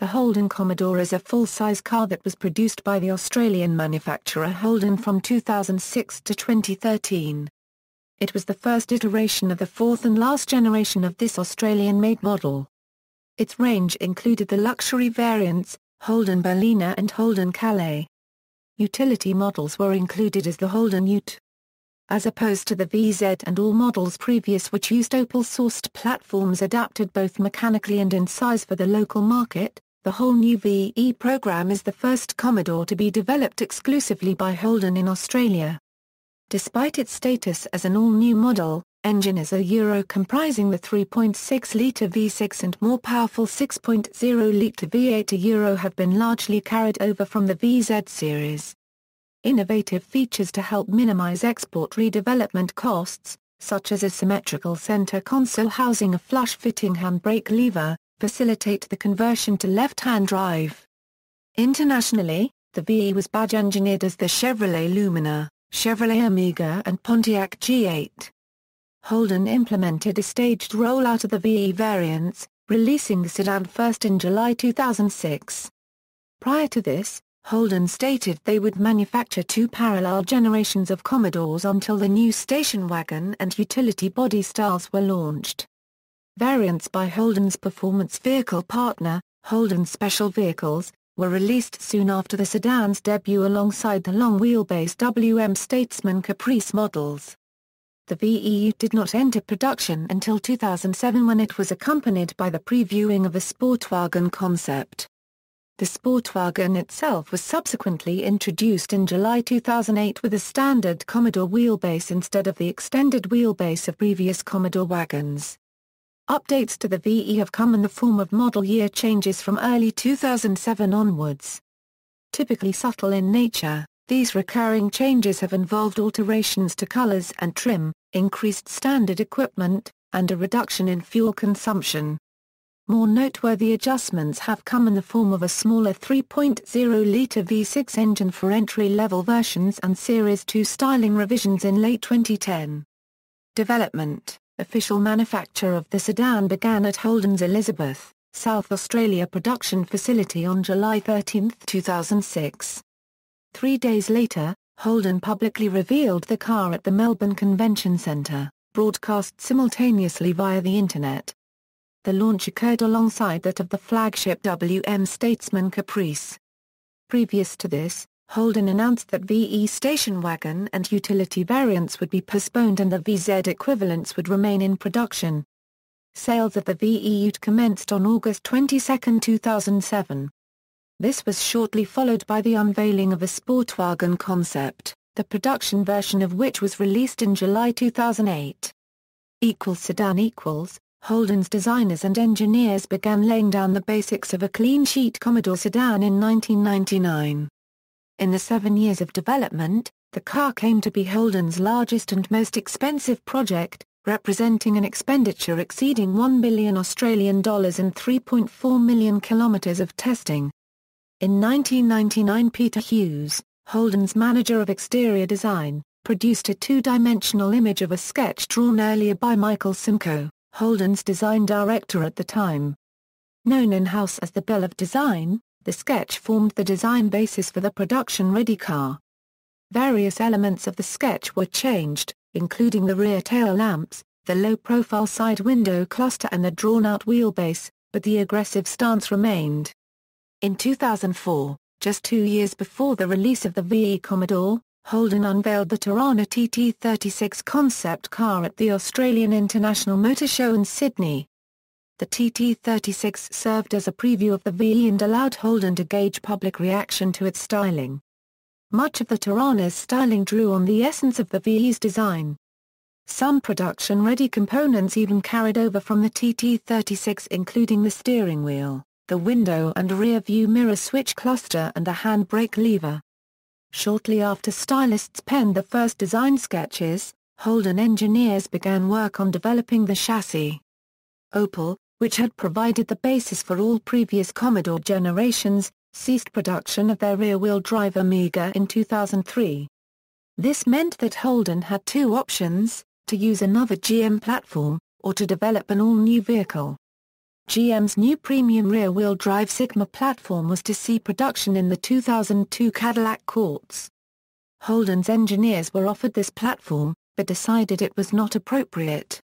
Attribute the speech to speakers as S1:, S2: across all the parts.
S1: The Holden Commodore is a full-size car that was produced by the Australian manufacturer Holden from 2006 to 2013. It was the first iteration of the fourth and last generation of this Australian-made model. Its range included the luxury variants, Holden Berliner and Holden Calais. Utility models were included as the Holden Ute. As opposed to the VZ and all models previous which used Opel-sourced platforms adapted both mechanically and in size for the local market, the whole new VE program is the first Commodore to be developed exclusively by Holden in Australia. Despite its status as an all-new model, engine is a Euro comprising the 3.6-litre V6 and more powerful 6.0-litre V8 a Euro have been largely carried over from the VZ series. Innovative features to help minimize export redevelopment costs, such as a symmetrical center console housing a flush-fitting handbrake lever, facilitate the conversion to left-hand drive. Internationally, the VE was badge engineered as the Chevrolet Lumina, Chevrolet Amiga and Pontiac G8. Holden implemented a staged rollout of the VE variants, releasing the sedan first in July 2006. Prior to this, Holden stated they would manufacture two parallel generations of Commodores until the new station wagon and utility body styles were launched. Variants by Holden's performance vehicle partner, Holden Special Vehicles, were released soon after the sedan's debut alongside the long-wheelbase WM Statesman Caprice models. The VEU did not enter production until 2007 when it was accompanied by the previewing of a Sportwagen concept. The Sportwagen itself was subsequently introduced in July 2008 with a standard Commodore wheelbase instead of the extended wheelbase of previous Commodore wagons. Updates to the VE have come in the form of model year changes from early 2007 onwards. Typically subtle in nature, these recurring changes have involved alterations to colors and trim, increased standard equipment, and a reduction in fuel consumption. More noteworthy adjustments have come in the form of a smaller 3.0-litre V6 engine for entry-level versions and Series 2 styling revisions in late 2010. Development Official manufacture of the sedan began at Holden's Elizabeth, South Australia production facility on July 13, 2006. Three days later, Holden publicly revealed the car at the Melbourne Convention Centre, broadcast simultaneously via the Internet. The launch occurred alongside that of the flagship WM Statesman Caprice. Previous to this, Holden announced that VE station wagon and utility variants would be postponed and the VZ equivalents would remain in production. Sales of the VE Ute commenced on August 22, 2007. This was shortly followed by the unveiling of a Sportwagen concept, the production version of which was released in July 2008. Equals sedan equals, Holden's designers and engineers began laying down the basics of a clean-sheet Commodore sedan in 1999. In the seven years of development, the car came to be Holden's largest and most expensive project, representing an expenditure exceeding 1 billion Australian dollars and 3.4 million kilometres of testing. In 1999 Peter Hughes, Holden's manager of exterior design, produced a two-dimensional image of a sketch drawn earlier by Michael Simcoe, Holden's design director at the time. Known in-house as the Bill of Design, the sketch formed the design basis for the production-ready car. Various elements of the sketch were changed, including the rear tail lamps, the low-profile side window cluster and the drawn-out wheelbase, but the aggressive stance remained. In 2004, just two years before the release of the VE Commodore, Holden unveiled the Tirana TT36 concept car at the Australian International Motor Show in Sydney. The TT-36 served as a preview of the VE and allowed Holden to gauge public reaction to its styling. Much of the Tirana's styling drew on the essence of the VE's design. Some production-ready components even carried over from the TT-36 including the steering wheel, the window and rear-view mirror switch cluster and the handbrake lever. Shortly after stylists penned the first design sketches, Holden engineers began work on developing the chassis. Opel, which had provided the basis for all previous Commodore generations, ceased production of their rear-wheel drive Amiga in 2003. This meant that Holden had two options, to use another GM platform, or to develop an all-new vehicle. GM's new premium rear-wheel drive Sigma platform was to see production in the 2002 Cadillac Courts. Holden's engineers were offered this platform, but decided it was not appropriate.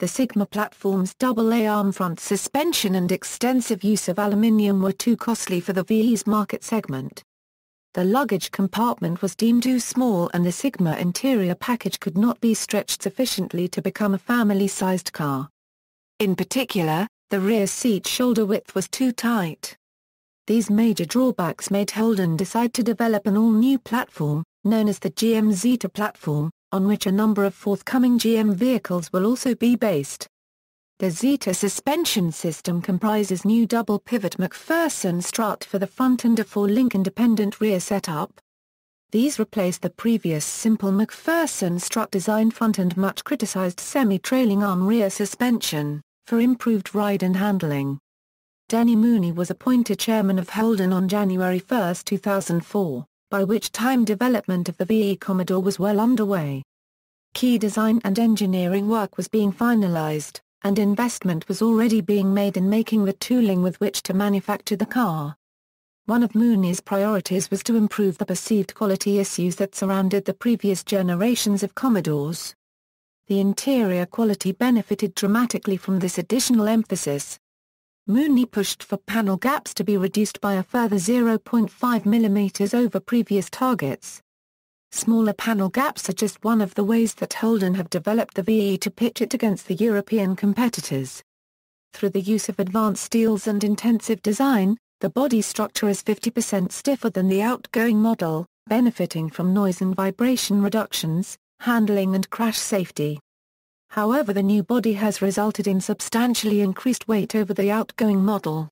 S1: The Sigma platform's double arm front suspension and extensive use of aluminium were too costly for the VE's market segment. The luggage compartment was deemed too small and the Sigma interior package could not be stretched sufficiently to become a family-sized car. In particular, the rear seat shoulder width was too tight. These major drawbacks made Holden decide to develop an all-new platform, known as the GM Zeta platform, on which a number of forthcoming GM vehicles will also be based. The Zeta suspension system comprises new double-pivot McPherson strut for the front and a four-link independent rear setup. These replace the previous simple McPherson strut design front and much criticized semi-trailing arm rear suspension, for improved ride and handling. Denny Mooney was appointed chairman of Holden on January 1, 2004 by which time development of the VE Commodore was well underway. Key design and engineering work was being finalized, and investment was already being made in making the tooling with which to manufacture the car. One of Mooney's priorities was to improve the perceived quality issues that surrounded the previous generations of Commodores. The interior quality benefited dramatically from this additional emphasis, Mooney pushed for panel gaps to be reduced by a further 0.5 mm over previous targets. Smaller panel gaps are just one of the ways that Holden have developed the VE to pitch it against the European competitors. Through the use of advanced steels and intensive design, the body structure is 50% stiffer than the outgoing model, benefiting from noise and vibration reductions, handling and crash safety. However the new body has resulted in substantially increased weight over the outgoing model.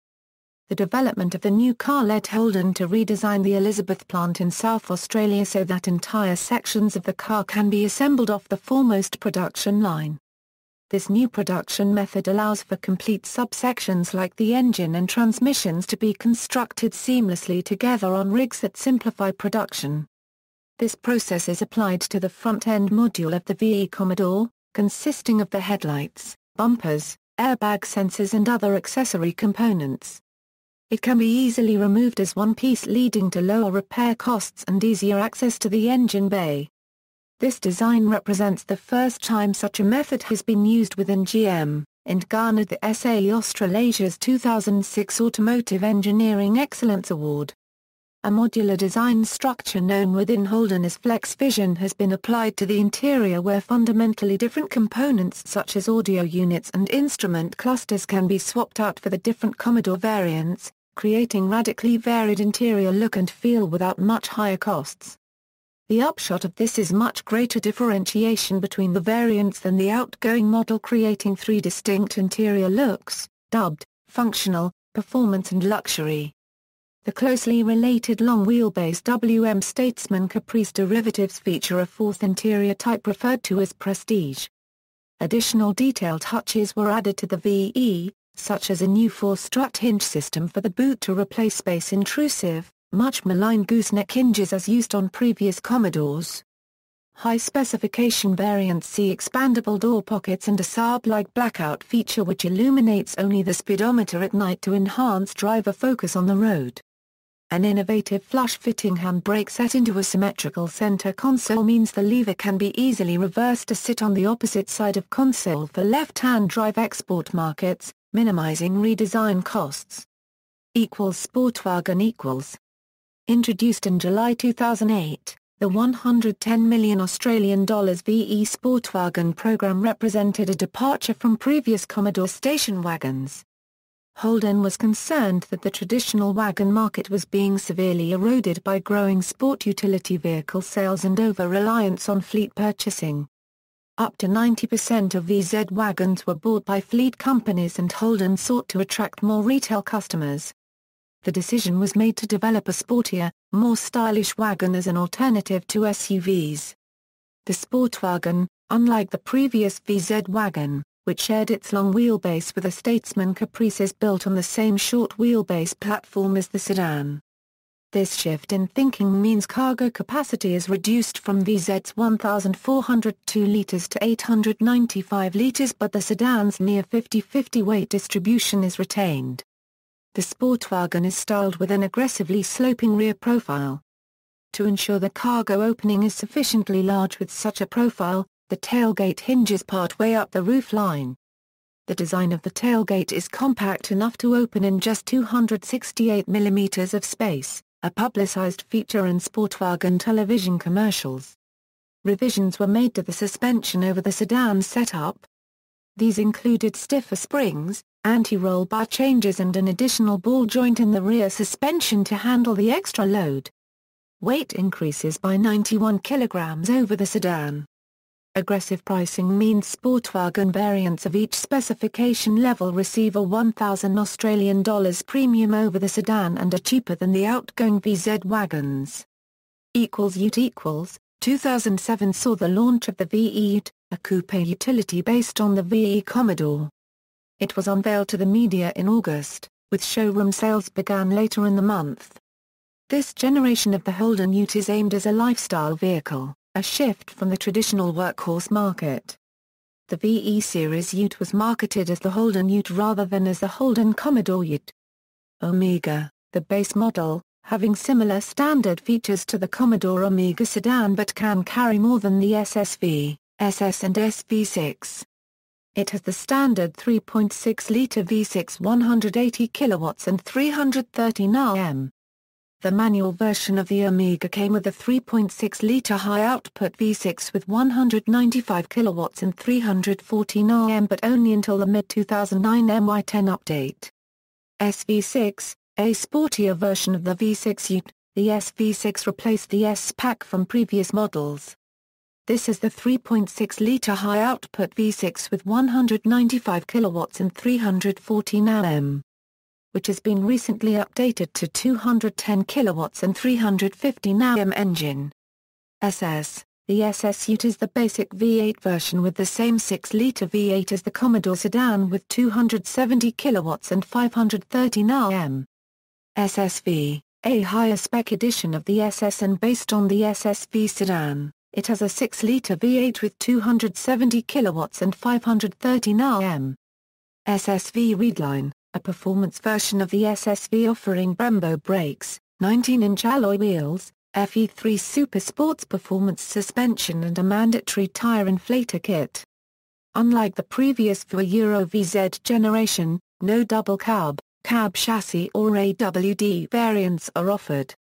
S1: The development of the new car led Holden to redesign the Elizabeth plant in South Australia so that entire sections of the car can be assembled off the foremost production line. This new production method allows for complete subsections like the engine and transmissions to be constructed seamlessly together on rigs that simplify production. This process is applied to the front-end module of the VE Commodore, consisting of the headlights, bumpers, airbag sensors and other accessory components. It can be easily removed as one piece leading to lower repair costs and easier access to the engine bay. This design represents the first time such a method has been used within GM, and garnered the SA Australasia's 2006 Automotive Engineering Excellence Award. A modular design structure known within Holden as FlexVision has been applied to the interior where fundamentally different components such as audio units and instrument clusters can be swapped out for the different Commodore variants, creating radically varied interior look and feel without much higher costs. The upshot of this is much greater differentiation between the variants than the outgoing model creating three distinct interior looks, dubbed, functional, performance and luxury. The closely related long-wheelbase WM Statesman Caprice derivatives feature a fourth interior type referred to as Prestige. Additional detailed touches were added to the VE, such as a new four-strut hinge system for the boot to replace space-intrusive, much maligned gooseneck hinges as used on previous Commodores. High-specification variants see expandable door pockets and a Saab-like blackout feature which illuminates only the speedometer at night to enhance driver focus on the road. An innovative flush-fitting handbrake set into a symmetrical center console means the lever can be easily reversed to sit on the opposite side of console for left-hand drive export markets, minimizing redesign costs. Equals Sportwagen equals. Introduced in July 2008, the 110 million Australian dollars VE Sportwagen program represented a departure from previous Commodore station wagons, Holden was concerned that the traditional wagon market was being severely eroded by growing sport utility vehicle sales and over-reliance on fleet purchasing. Up to 90% of VZ wagons were bought by fleet companies and Holden sought to attract more retail customers. The decision was made to develop a sportier, more stylish wagon as an alternative to SUVs. The Sport Wagon, unlike the previous VZ wagon, which shared its long wheelbase with the Statesman Caprices built on the same short wheelbase platform as the sedan. This shift in thinking means cargo capacity is reduced from VZ's 1,402 litres to 895 litres but the sedan's near 50-50 weight distribution is retained. The Sportwagon is styled with an aggressively sloping rear profile. To ensure the cargo opening is sufficiently large with such a profile, the tailgate hinges partway up the roof line. The design of the tailgate is compact enough to open in just 268 millimeters of space, a publicized feature in Sportwagen television commercials. Revisions were made to the suspension over the sedan setup. These included stiffer springs, anti-roll bar changes and an additional ball joint in the rear suspension to handle the extra load. Weight increases by 91 kilograms over the sedan. Aggressive pricing means Sportwagon variants of each specification level receive a 1000 Australian dollars premium over the sedan and are cheaper than the outgoing VZ wagons. Equals Ute equals 2007 saw the launch of the VE a coupe utility based on the VE Commodore. It was unveiled to the media in August, with showroom sales began later in the month. This generation of the Holden Ute is aimed as a lifestyle vehicle a shift from the traditional workhorse market. The VE Series Ute was marketed as the Holden Ute rather than as the Holden Commodore Ute. Omega, the base model, having similar standard features to the Commodore Omega sedan but can carry more than the SSV, SS and SV6. It has the standard 3.6-litre V6 180 kilowatts and 330 Nm. The manual version of the Amiga came with a 3.6-liter high-output V6 with 195 kilowatts and 314 Rm but only until the mid-2009 MY10 update. SV6, a sportier version of the V6 Ute, the SV6 replaced the S-Pack from previous models. This is the 3.6-liter high-output V6 with 195 kilowatts and 314 Rm which has been recently updated to 210 kilowatts and 350 Nm engine. SS the SS Ute is the basic V8 version with the same 6-litre V8 as the Commodore sedan with 270 kilowatts and 530 Nm. SSV, a higher spec edition of the SS and based on the SSV sedan, it has a 6-litre V8 with 270 kilowatts and 530 Nm. SSV Readline, a performance version of the SSV offering Brembo brakes, 19-inch alloy wheels, FE3 Super Sports performance suspension and a mandatory tire inflator kit. Unlike the previous VW Euro VZ generation, no double cab, cab chassis or AWD variants are offered.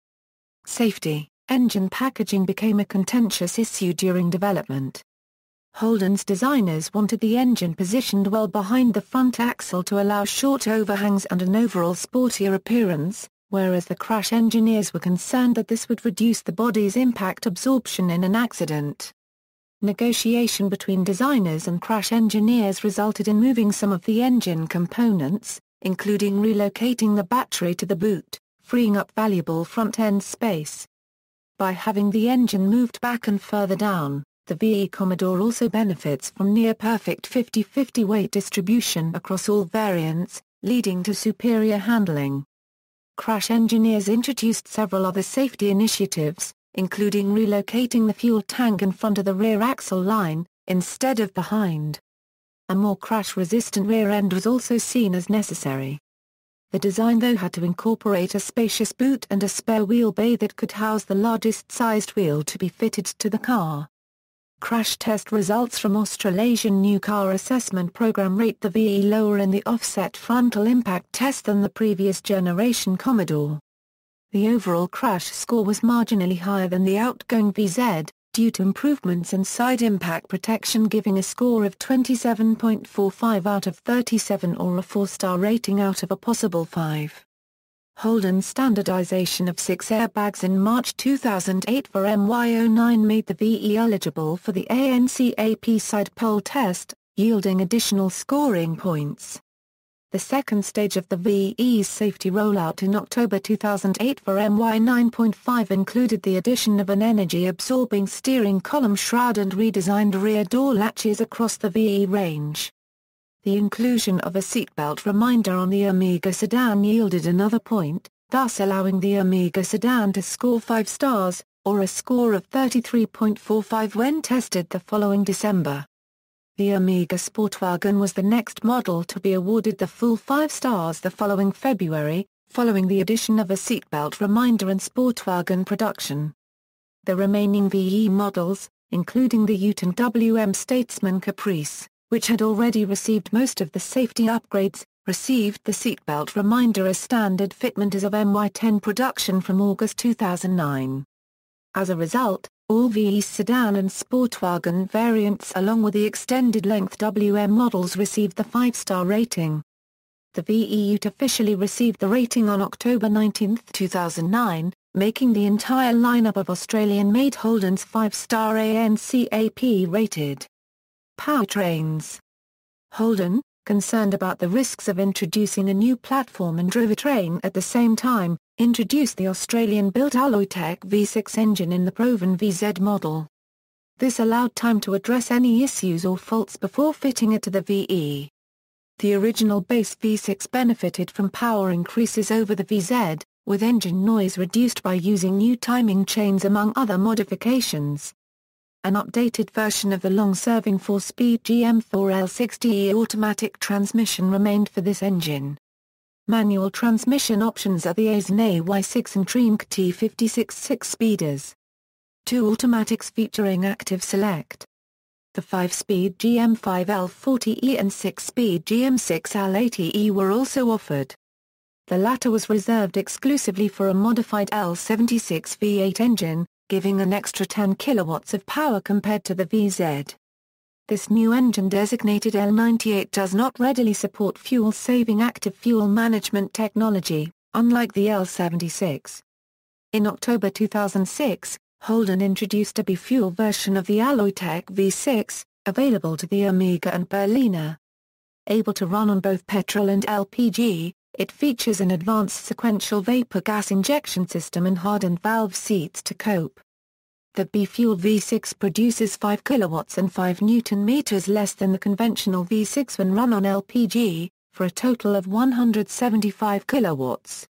S1: Safety, engine packaging became a contentious issue during development. Holden's designers wanted the engine positioned well behind the front axle to allow short overhangs and an overall sportier appearance, whereas the crash engineers were concerned that this would reduce the body's impact absorption in an accident. Negotiation between designers and crash engineers resulted in moving some of the engine components, including relocating the battery to the boot, freeing up valuable front-end space. By having the engine moved back and further down, the VE Commodore also benefits from near-perfect 50-50 weight distribution across all variants, leading to superior handling. Crash engineers introduced several other safety initiatives, including relocating the fuel tank in front of the rear axle line, instead of behind. A more crash-resistant rear end was also seen as necessary. The design though had to incorporate a spacious boot and a spare wheel bay that could house the largest sized wheel to be fitted to the car. Crash test results from Australasian New Car Assessment Program rate the VE lower in the offset frontal impact test than the previous generation Commodore. The overall crash score was marginally higher than the outgoing VZ, due to improvements in side impact protection giving a score of 27.45 out of 37 or a 4-star rating out of a possible 5. Holden's standardization of six airbags in March 2008 for MY09 made the VE eligible for the ANCAP side pole test, yielding additional scoring points. The second stage of the VE's safety rollout in October 2008 for MY9.5 included the addition of an energy-absorbing steering column shroud and redesigned rear door latches across the VE range. The inclusion of a seatbelt reminder on the Amiga sedan yielded another point, thus allowing the Amiga sedan to score 5 stars, or a score of 33.45 when tested the following December. The Amiga Sportwagen was the next model to be awarded the full 5 stars the following February, following the addition of a seatbelt reminder and Sportwagen production. The remaining VE models, including the Ute and WM Statesman Caprice, which had already received most of the safety upgrades, received the seatbelt reminder as standard fitment as of MY10 production from August 2009. As a result, all VE sedan and Sportwagen variants along with the extended length WM models received the 5-star rating. The VE Ute officially received the rating on October 19, 2009, making the entire lineup of Australian-made Holden's 5-star ANCAP rated powertrains. Holden, concerned about the risks of introducing a new platform and drivetrain at the same time, introduced the Australian-built Alloytech V6 engine in the Proven VZ model. This allowed time to address any issues or faults before fitting it to the VE. The original base V6 benefited from power increases over the VZ, with engine noise reduced by using new timing chains among other modifications, an updated version of the long-serving 4-speed GM4L60E automatic transmission remained for this engine. Manual transmission options are the A's and AY6 and Trimc T56 six-speeders. Two automatics featuring active select. The 5-speed GM5L40E and 6-speed GM6L80E were also offered. The latter was reserved exclusively for a modified L76 V8 engine, giving an extra 10 kilowatts of power compared to the VZ. This new engine designated L98 does not readily support fuel-saving active fuel management technology, unlike the L76. In October 2006, Holden introduced a B-fuel version of the Alloytech V6, available to the Amiga and Berliner. Able to run on both petrol and LPG, it features an advanced sequential vapor gas injection system and hardened valve seats to cope. The B-Fuel V6 produces 5 kilowatts and 5 newton meters less than the conventional V6 when run on LPG, for a total of 175 kilowatts.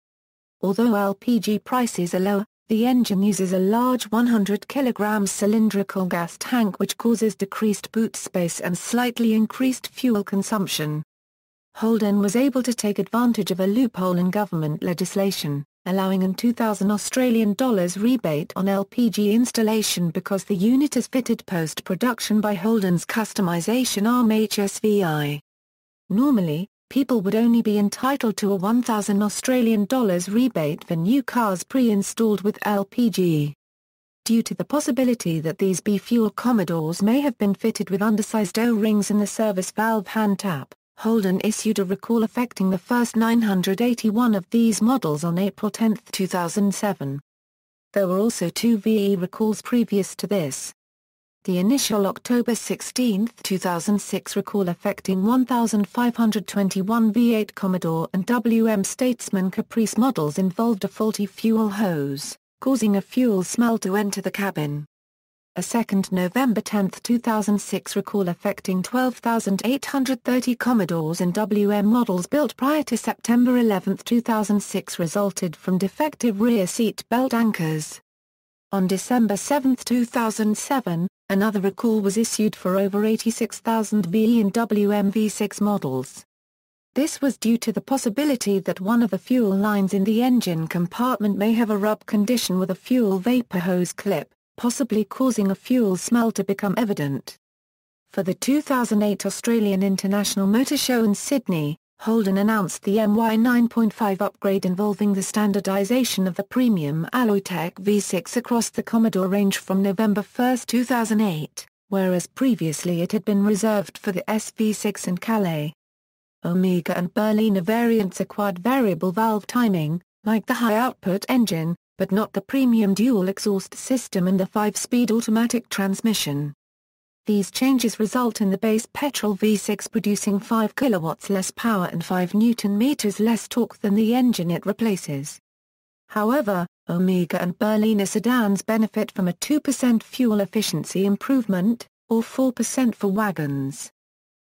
S1: Although LPG prices are low, the engine uses a large 100 kg cylindrical gas tank which causes decreased boot space and slightly increased fuel consumption. Holden was able to take advantage of a loophole in government legislation, allowing an 2,000 Australian dollars rebate on LPG installation because the unit is fitted post-production by Holden's customisation arm HSVI. Normally, people would only be entitled to a 1,000 Australian dollars rebate for new cars pre-installed with LPG. Due to the possibility that these B-fuel Commodores may have been fitted with undersized O-rings in the service valve hand tap, Holden issued a recall affecting the first 981 of these models on April 10, 2007. There were also two VE recalls previous to this. The initial October 16, 2006 recall affecting 1,521 V8 Commodore and WM Statesman Caprice models involved a faulty fuel hose, causing a fuel smell to enter the cabin. A second November 10, 2006 recall affecting 12,830 Commodores and WM models built prior to September 11, 2006 resulted from defective rear seat belt anchors. On December 7, 2007, another recall was issued for over 86,000 B and WM V6 models. This was due to the possibility that one of the fuel lines in the engine compartment may have a rub condition with a fuel vapor hose clip, possibly causing a fuel smell to become evident. For the 2008 Australian International Motor Show in Sydney, Holden announced the MY 9.5 upgrade involving the standardization of the premium Alloytech V6 across the Commodore range from November 1, 2008, whereas previously it had been reserved for the SV6 and Calais. Omega and Berliner variants acquired variable valve timing, like the high-output engine, but not the premium dual exhaust system and the five-speed automatic transmission. These changes result in the base petrol V6 producing 5 kilowatts less power and 5 newton-meters less torque than the engine it replaces. However, Omega and Berliner sedans benefit from a 2% fuel efficiency improvement, or 4% for wagons.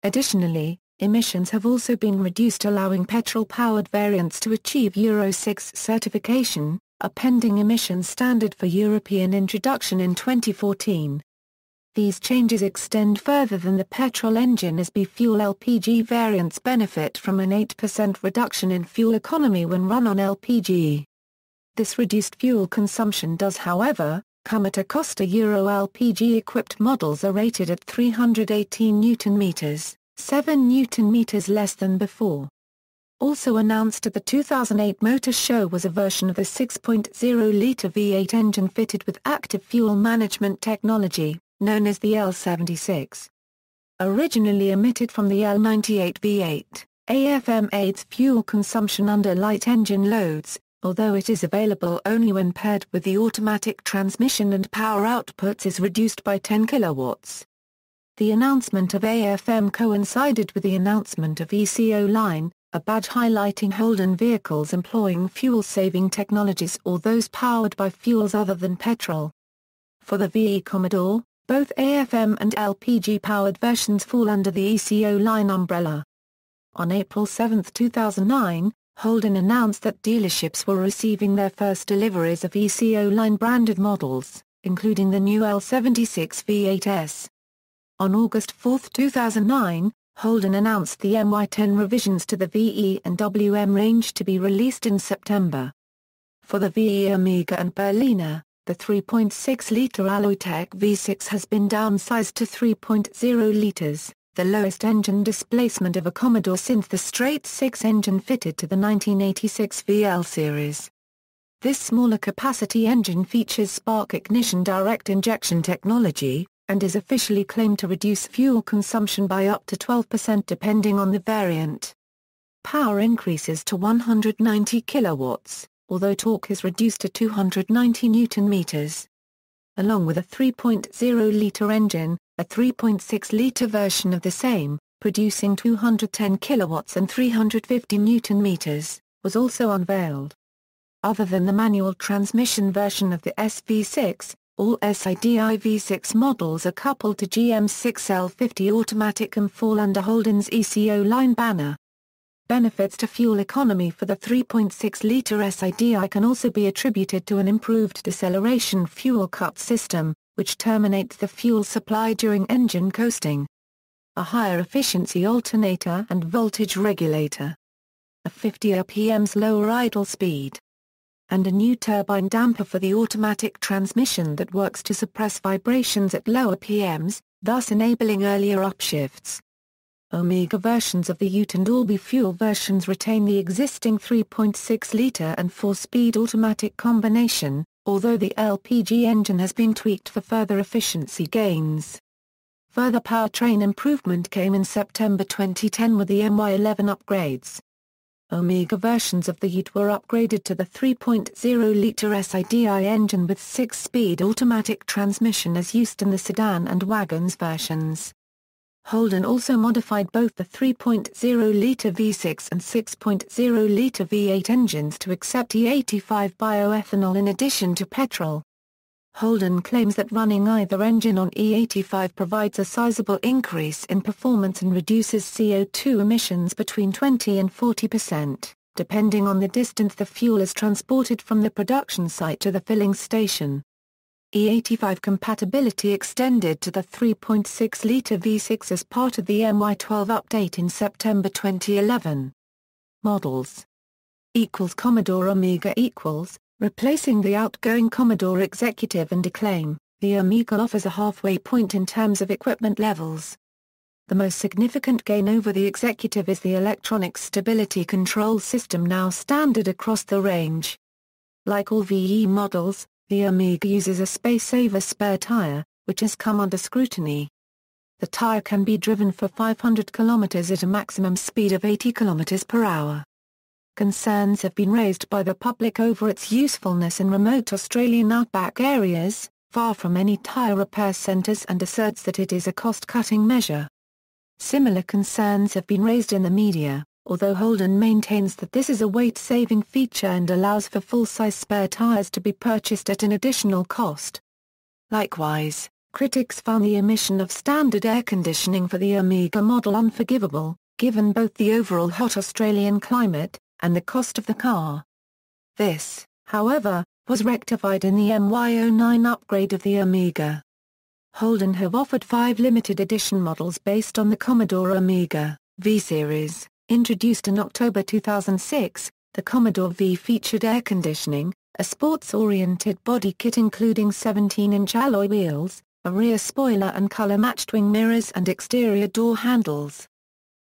S1: Additionally, emissions have also been reduced allowing petrol-powered variants to achieve Euro 6 certification, a pending emission standard for European introduction in 2014. These changes extend further than the petrol engine as B-fuel LPG variants benefit from an 8% reduction in fuel economy when run on LPG. This reduced fuel consumption does however, come at a cost a Euro LPG-equipped models are rated at 318 newton meters, 7 newton meters less than before. Also announced at the 2008 Motor Show was a version of the 6.0-litre V8 engine fitted with active fuel management technology, known as the L76. Originally emitted from the L98 V8, AFM aids fuel consumption under light engine loads, although it is available only when paired with the automatic transmission and power outputs is reduced by 10 kilowatts. The announcement of AFM coincided with the announcement of ECO Line, a badge highlighting Holden vehicles employing fuel-saving technologies or those powered by fuels other than petrol. For the VE Commodore, both AFM and LPG-powered versions fall under the ECO line umbrella. On April 7, 2009, Holden announced that dealerships were receiving their first deliveries of ECO line-branded models, including the new L76 V8S. On August 4, 2009, Holden announced the MY-10 revisions to the VE and WM range to be released in September. For the VE Amiga and Berliner, the 3.6-litre Alloytech V6 has been downsized to 3.0 litres, the lowest engine displacement of a Commodore since the straight 6 engine fitted to the 1986 VL series. This smaller capacity engine features spark ignition direct injection technology, and is officially claimed to reduce fuel consumption by up to 12% depending on the variant. Power increases to 190 kilowatts, although torque is reduced to 290 newton meters. Along with a 3.0-litre engine, a 3.6-litre version of the same, producing 210 kilowatts and 350 newton meters, was also unveiled. Other than the manual transmission version of the SV6, all SIDIV6 models are coupled to GM6L50 automatic and fall under Holden's ECO line banner. Benefits to fuel economy for the 3.6-litre SIDI can also be attributed to an improved deceleration fuel cut system, which terminates the fuel supply during engine coasting. A higher efficiency alternator and voltage regulator. A 50 rpm's lower idle speed and a new turbine damper for the automatic transmission that works to suppress vibrations at lower PMs, thus enabling earlier upshifts. Omega versions of the Ute and Orbi fuel versions retain the existing 3.6-litre and 4-speed automatic combination, although the LPG engine has been tweaked for further efficiency gains. Further powertrain improvement came in September 2010 with the MY11 upgrades. Omega versions of the Ute were upgraded to the 3.0-litre SIDI engine with six-speed automatic transmission as used in the sedan and wagons versions. Holden also modified both the 3.0-litre V6 and 6.0-litre V8 engines to accept E85 bioethanol in addition to petrol. Holden claims that running either engine on E85 provides a sizable increase in performance and reduces CO2 emissions between 20 and 40 percent, depending on the distance the fuel is transported from the production site to the filling station. E85 compatibility extended to the 3.6-litre V6 as part of the MY12 update in September 2011. Models Commodore Omega. equals Replacing the outgoing Commodore Executive and Acclaim, the Amiga offers a halfway point in terms of equipment levels. The most significant gain over the Executive is the electronic stability control system now standard across the range. Like all VE models, the Amiga uses a space-saver spare tire, which has come under scrutiny. The tire can be driven for 500 km at a maximum speed of 80 km per hour. Concerns have been raised by the public over its usefulness in remote Australian outback areas, far from any tyre repair centres and asserts that it is a cost-cutting measure. Similar concerns have been raised in the media, although Holden maintains that this is a weight-saving feature and allows for full-size spare tyres to be purchased at an additional cost. Likewise, critics found the omission of standard air conditioning for the Amiga model unforgivable, given both the overall hot Australian climate, and the cost of the car. This, however, was rectified in the MY09 upgrade of the Amiga. Holden have offered five limited edition models based on the Commodore Amiga V-Series, introduced in October 2006, the Commodore V featured air conditioning, a sports-oriented body kit including 17-inch alloy wheels, a rear spoiler and color-matched wing mirrors and exterior door handles.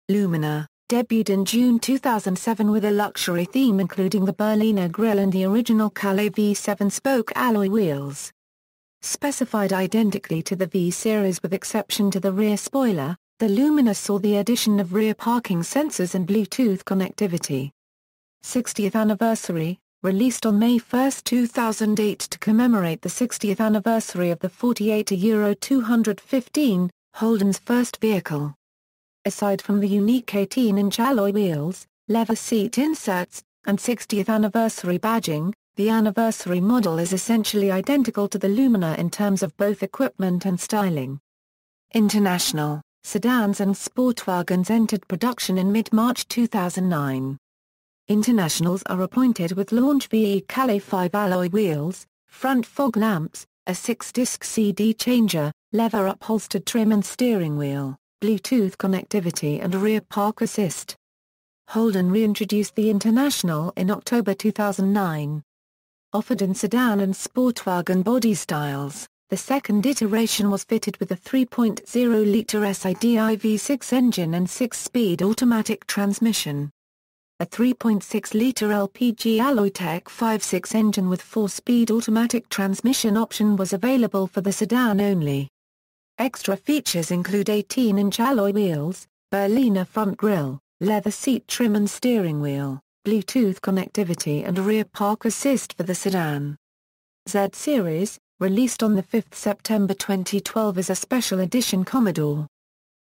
S1: Lumina, debuted in June 2007 with a luxury theme including the Berliner grille and the original Calais V7 spoke alloy wheels. Specified identically to the V-Series with exception to the rear spoiler, the Lumina saw the addition of rear parking sensors and Bluetooth connectivity. 60th Anniversary, released on May 1, 2008 to commemorate the 60th anniversary of the 48 Euro 215, Holden's first vehicle. Aside from the unique 18-inch alloy wheels, leather seat inserts, and 60th anniversary badging, the anniversary model is essentially identical to the Lumina in terms of both equipment and styling. International sedans and sportwagons entered production in mid-March 2009. Internationals are appointed with Launch VE Calais 5 alloy wheels, front fog lamps, a six-disc CD changer, leather upholstered trim and steering wheel. Bluetooth connectivity and rear park assist. Holden reintroduced the International in October 2009. Offered in sedan and Sportwagen body styles, the second iteration was fitted with a 3.0-litre SIDI V6 engine and 6-speed automatic transmission. A 3.6-litre LPG tech 5.6 engine with 4-speed automatic transmission option was available for the sedan only. Extra features include 18-inch alloy wheels, Berliner front grille, leather seat trim and steering wheel, Bluetooth connectivity and rear park assist for the sedan. Z-Series, released on 5 September 2012 as a special edition Commodore.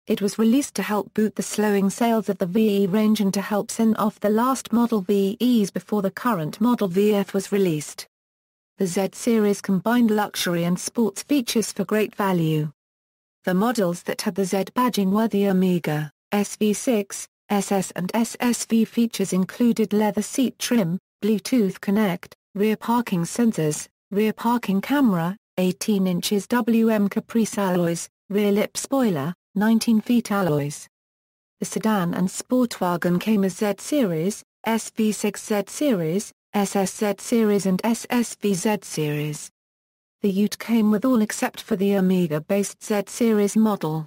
S1: It was released to help boot the slowing sales of the VE range and to help send off the last model VEs before the current model VF was released. The Z-Series combined luxury and sports features for great value. The models that had the Z badging were the Amiga, SV6, SS and SSV features included leather seat trim, Bluetooth Connect, rear parking sensors, rear parking camera, 18 inches WM Caprice alloys, rear lip spoiler, 19 feet alloys. The sedan and Sportwagen came as Z Series, SV6Z Series, SSZ Series and Z Series. The Ute came with all except for the Amiga-based Z-series model.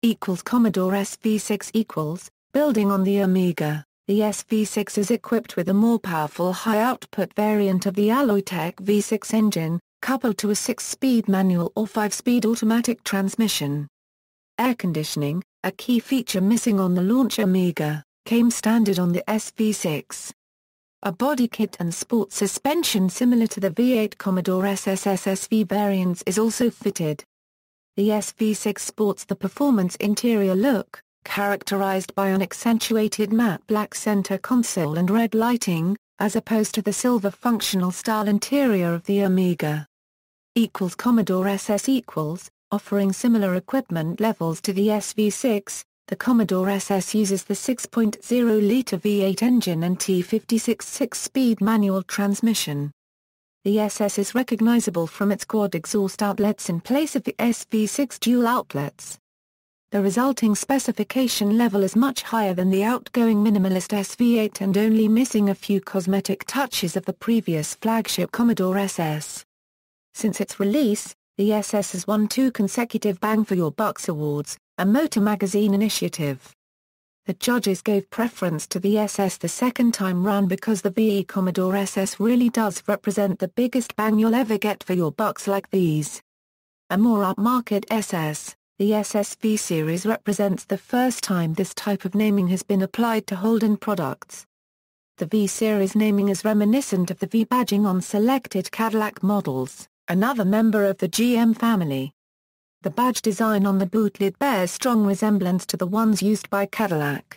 S1: Equals Commodore SV6 equals, building on the Amiga, the SV6 is equipped with a more powerful high-output variant of the Alloytech V6 engine, coupled to a 6-speed manual or 5-speed automatic transmission. Air conditioning, a key feature missing on the launch Amiga, came standard on the SV6 a body kit and sport suspension similar to the V8 Commodore SSSSV variants is also fitted. The SV6 sports the performance interior look, characterized by an accentuated matte black center console and red lighting, as opposed to the silver functional style interior of the Amiga. Equals Commodore SS equals, offering similar equipment levels to the SV6, the Commodore SS uses the 6.0-litre V8 engine and T56 six-speed manual transmission. The SS is recognizable from its quad exhaust outlets in place of the SV6 dual outlets. The resulting specification level is much higher than the outgoing minimalist SV8 and only missing a few cosmetic touches of the previous flagship Commodore SS. Since its release, the SS has won two consecutive Bang for Your Bucks awards, a motor magazine initiative. The judges gave preference to the SS the second time round because the VE Commodore SS really does represent the biggest bang you'll ever get for your bucks like these. A more upmarket SS, the SSV series represents the first time this type of naming has been applied to Holden products. The V-Series naming is reminiscent of the V badging on selected Cadillac models, another member of the GM family. The badge design on the boot lid bears strong resemblance to the ones used by Cadillac.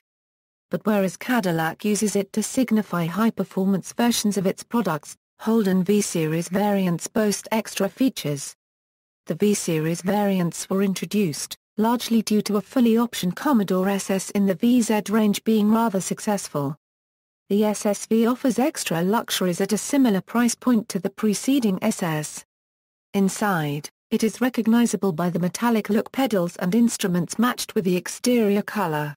S1: But whereas Cadillac uses it to signify high-performance versions of its products, Holden V-Series variants boast extra features. The V-Series variants were introduced, largely due to a fully optioned Commodore SS in the VZ range being rather successful. The SSV offers extra luxuries at a similar price point to the preceding SS. Inside, it is recognizable by the metallic look pedals and instruments matched with the exterior color.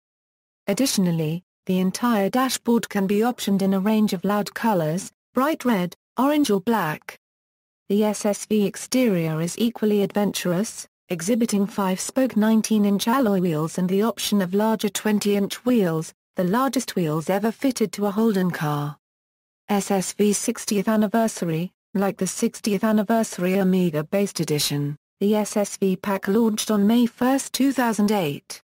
S1: Additionally, the entire dashboard can be optioned in a range of loud colors, bright red, orange or black. The SSV exterior is equally adventurous, exhibiting 5-spoke 19-inch alloy wheels and the option of larger 20-inch wheels, the largest wheels ever fitted to a Holden car. SSV 60th anniversary, like the 60th anniversary Amiga-based edition, the SSV pack launched on May 1, 2008.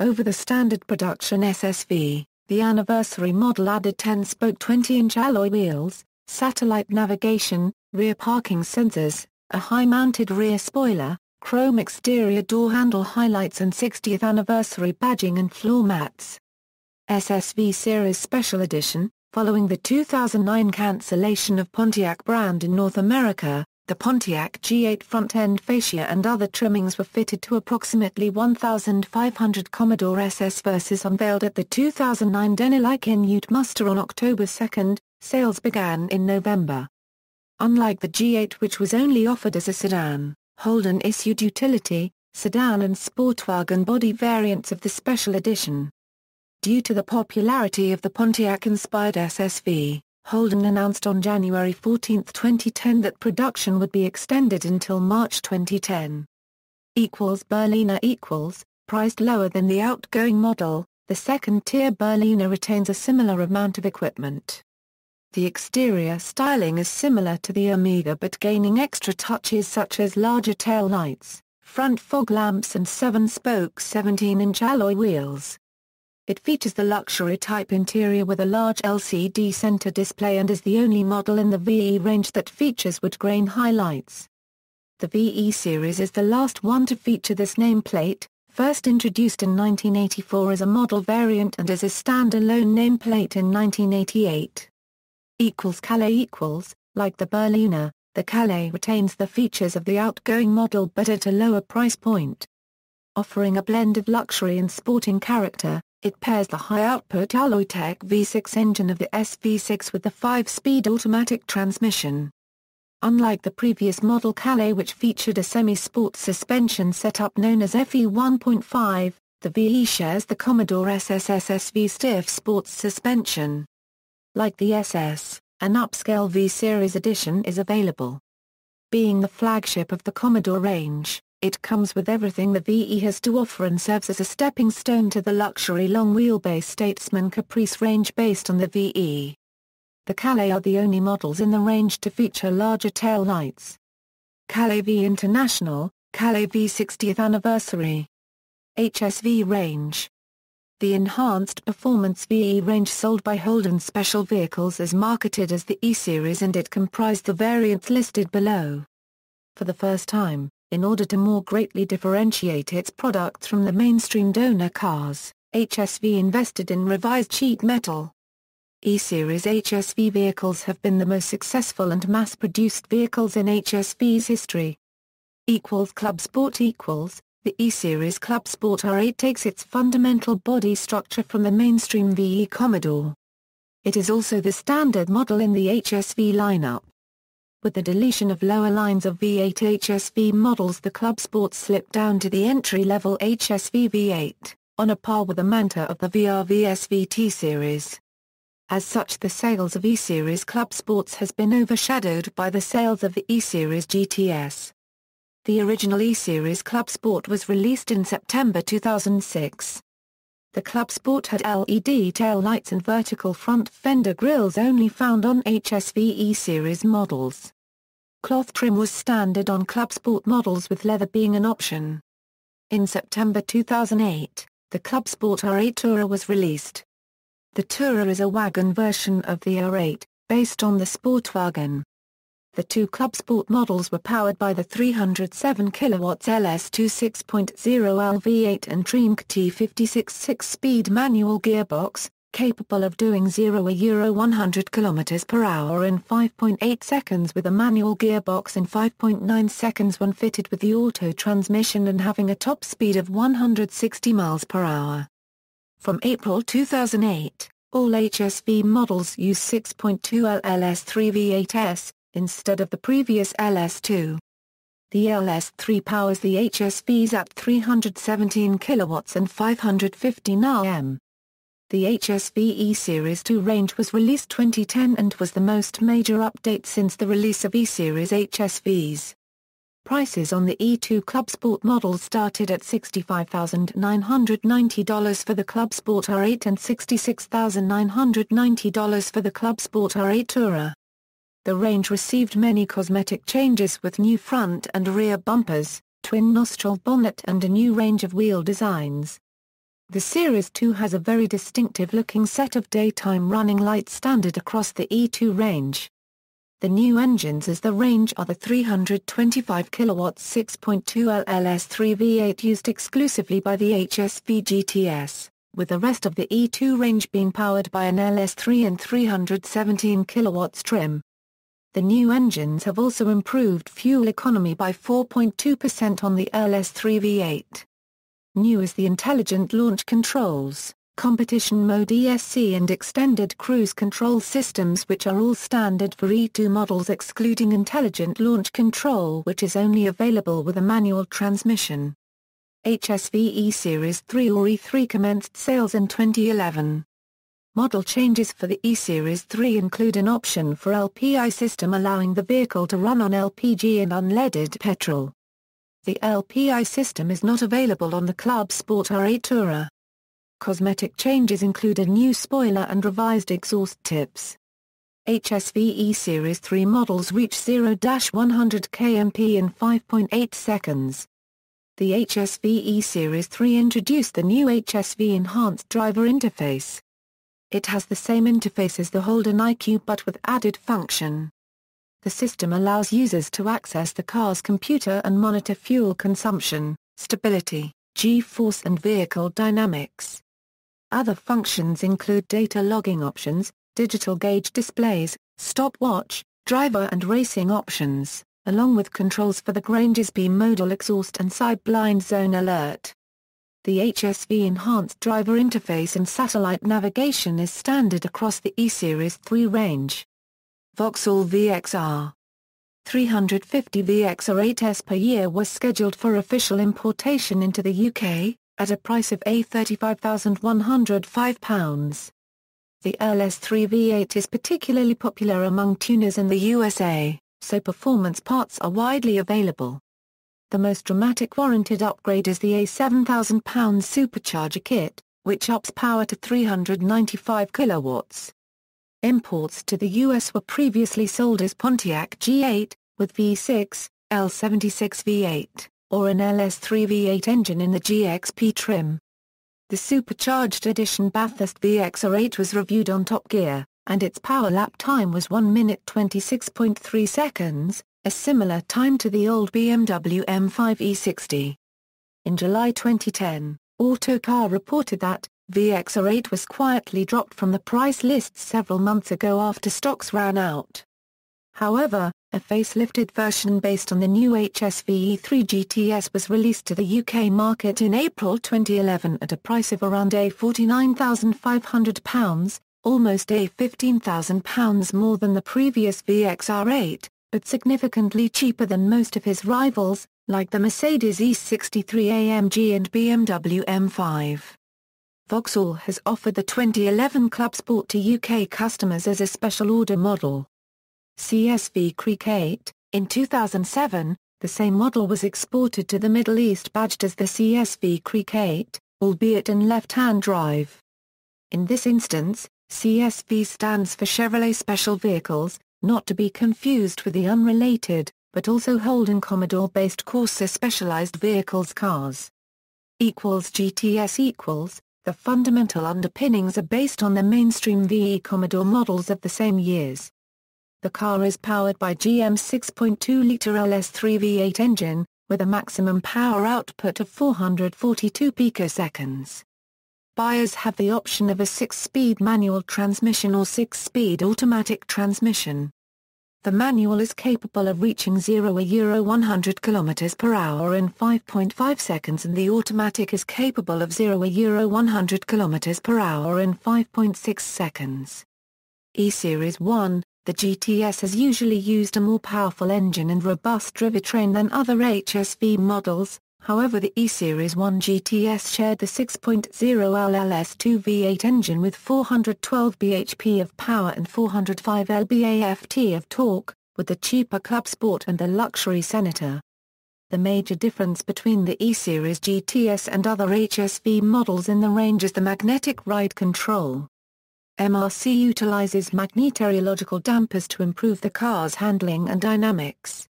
S1: Over the standard production SSV, the anniversary model added 10-spoke 20-inch alloy wheels, satellite navigation, rear parking sensors, a high-mounted rear spoiler, chrome exterior door handle highlights and 60th anniversary badging and floor mats. SSV Series Special Edition, Following the 2009 cancellation of Pontiac brand in North America, the Pontiac G8 front-end fascia and other trimmings were fitted to approximately 1,500 Commodore SS versus unveiled at the 2009 in Ute muster on October 2, sales began in November. Unlike the G8 which was only offered as a sedan, Holden issued utility, sedan and sport wagon body variants of the special edition. Due to the popularity of the Pontiac-inspired SSV, Holden announced on January 14, 2010 that production would be extended until March 2010. Equals Berliner equals, priced lower than the outgoing model, the second-tier Berliner retains a similar amount of equipment. The exterior styling is similar to the Amiga but gaining extra touches such as larger tail lights, front fog lamps and 7-spoke 17-inch alloy wheels. It features the luxury-type interior with a large LCD center display and is the only model in the VE range that features wood-grain highlights. The VE series is the last one to feature this nameplate, first introduced in 1984 as a model variant and as a standalone nameplate in 1988. Equals Calais equals, like the Berliner, the Calais retains the features of the outgoing model but at a lower price point. Offering a blend of luxury and sporting character, it pairs the high-output Alloytech V6 engine of the SV6 with the 5-speed automatic transmission. Unlike the previous model Calais which featured a semi-sport suspension setup known as FE 1.5, the VE shares the Commodore SSSSV stiff sports suspension. Like the SS, an upscale V-Series edition is available. Being the flagship of the Commodore range, it comes with everything the VE has to offer and serves as a stepping stone to the luxury long wheelbase Statesman Caprice range based on the VE. The Calais are the only models in the range to feature larger tail lights. Calais V International, Calais V 60th Anniversary. HSV range. The enhanced performance VE range sold by Holden Special Vehicles is marketed as the E-Series and it comprised the variants listed below. For the first time, in order to more greatly differentiate its products from the mainstream donor cars, HSV invested in revised sheet metal. E-Series HSV vehicles have been the most successful and mass-produced vehicles in HSV's history. Equals Club Sport equals, the E-Series Club Sport R8 takes its fundamental body structure from the mainstream VE Commodore. It is also the standard model in the HSV lineup. With the deletion of lower lines of V8 HSV models the Club Sport slipped down to the entry-level HSV V8, on a par with the Manta of the VRVS VT series. As such the sales of E-Series Club Sports has been overshadowed by the sales of the E-Series GTS. The original E-Series Club Sport was released in September 2006. The Club Sport had LED tail lights and vertical front fender grills only found on HSV E-Series models. Cloth trim was standard on club sport models with leather being an option. In September 2008, the club sport R8 Tourer was released. The Tourer is a wagon version of the R8, based on the Sportwagen. The two club sport models were powered by the 307 kW LS2 6.0 LV8 and Trimc T56 6-speed manual gearbox, capable of doing 0 a Euro 100 km per hour in 5.8 seconds with a manual gearbox in 5.9 seconds when fitted with the auto transmission and having a top speed of 160 miles per hour. From April 2008, all HSV models use 62 LS3 V8S, instead of the previous LS2. The LS3 powers the HSVs at 317 kilowatts and 515 Rm. The HSV E-Series 2 range was released 2010 and was the most major update since the release of E-Series HSVs. Prices on the E2 Club Sport models started at $65,990 for the Club Sport R8 and $66,990 for the Club Sport R8 Tourer. The range received many cosmetic changes with new front and rear bumpers, twin nostril bonnet and a new range of wheel designs. The Series 2 has a very distinctive looking set of daytime running lights standard across the E2 range. The new engines as the range are the 325 kW 6.2 LLS3 V8 used exclusively by the HSV GTS, with the rest of the E2 range being powered by an LS3 and 317 kW trim. The new engines have also improved fuel economy by 4.2% on the LS3 V8 new is the Intelligent Launch Controls, Competition Mode ESC and Extended Cruise Control systems which are all standard for E2 models excluding Intelligent Launch Control which is only available with a manual transmission. E Series 3 or E3 commenced sales in 2011. Model changes for the E-Series 3 include an option for LPI system allowing the vehicle to run on LPG and unleaded petrol. The LPI system is not available on the Club Sport R8 Tourer. Cosmetic changes include a new spoiler and revised exhaust tips. HSVE Series 3 models reach 0-100 kmp in 5.8 seconds. The HSVE Series 3 introduced the new HSV Enhanced Driver Interface. It has the same interface as the Holden IQ but with added function. The system allows users to access the car's computer and monitor fuel consumption, stability, G-force and vehicle dynamics. Other functions include data logging options, digital gauge displays, stopwatch, driver and racing options, along with controls for the Granger's B-modal exhaust and side blind zone alert. The HSV enhanced driver interface and satellite navigation is standard across the E-Series 3 range. Vauxhall VXR 350 VXR 8s per year was scheduled for official importation into the UK, at a price of A35,105. The LS3 V8 is particularly popular among tuners in the USA, so performance parts are widely available. The most dramatic warranted upgrade is the A7000 supercharger kit, which ups power to 395 kilowatts. Imports to the U.S. were previously sold as Pontiac G8, with V6, L76 V8, or an LS3 V8 engine in the GXP trim. The supercharged edition Bathurst VXR8 was reviewed on Top Gear, and its power lap time was 1 minute 26.3 seconds, a similar time to the old BMW M5 E60. In July 2010, Autocar reported that, VXR8 was quietly dropped from the price list several months ago after stocks ran out. However, a facelifted version based on the new HSV E3 GTS was released to the UK market in April 2011 at a price of around £49,500, almost £15,000 more than the previous VXR8, but significantly cheaper than most of his rivals, like the Mercedes E63 AMG and BMW M5. Vauxhall has offered the 2011 Club Sport to UK customers as a special order model. CSV Cricket, in 2007, the same model was exported to the Middle East badged as the CSV Cricket, albeit in left-hand drive. In this instance, CSV stands for Chevrolet Special Vehicles, not to be confused with the unrelated, but also Holden Commodore-based Corsa specialized vehicles cars. Equals GTS equals the fundamental underpinnings are based on the mainstream VE Commodore models of the same years. The car is powered by GM's 6.2-litre LS3 V8 engine, with a maximum power output of 442 picoseconds. Buyers have the option of a six-speed manual transmission or six-speed automatic transmission. The manual is capable of reaching 0 Euro 100 km per hour in 5.5 seconds and the automatic is capable of 0 Euro 100 km per hour in 5.6 seconds. E-Series 1, the GTS has usually used a more powerful engine and robust drivetrain than other HSV models, However the E-Series 1 GTS shared the 6.0 LLS2 V8 engine with 412 bhp of power and 405 lb-ft of torque, with the cheaper Club Sport and the luxury Senator. The major difference between the E-Series GTS and other HSV models in the range is the magnetic ride control. MRC utilizes magnetoreological dampers to improve the car's handling and dynamics.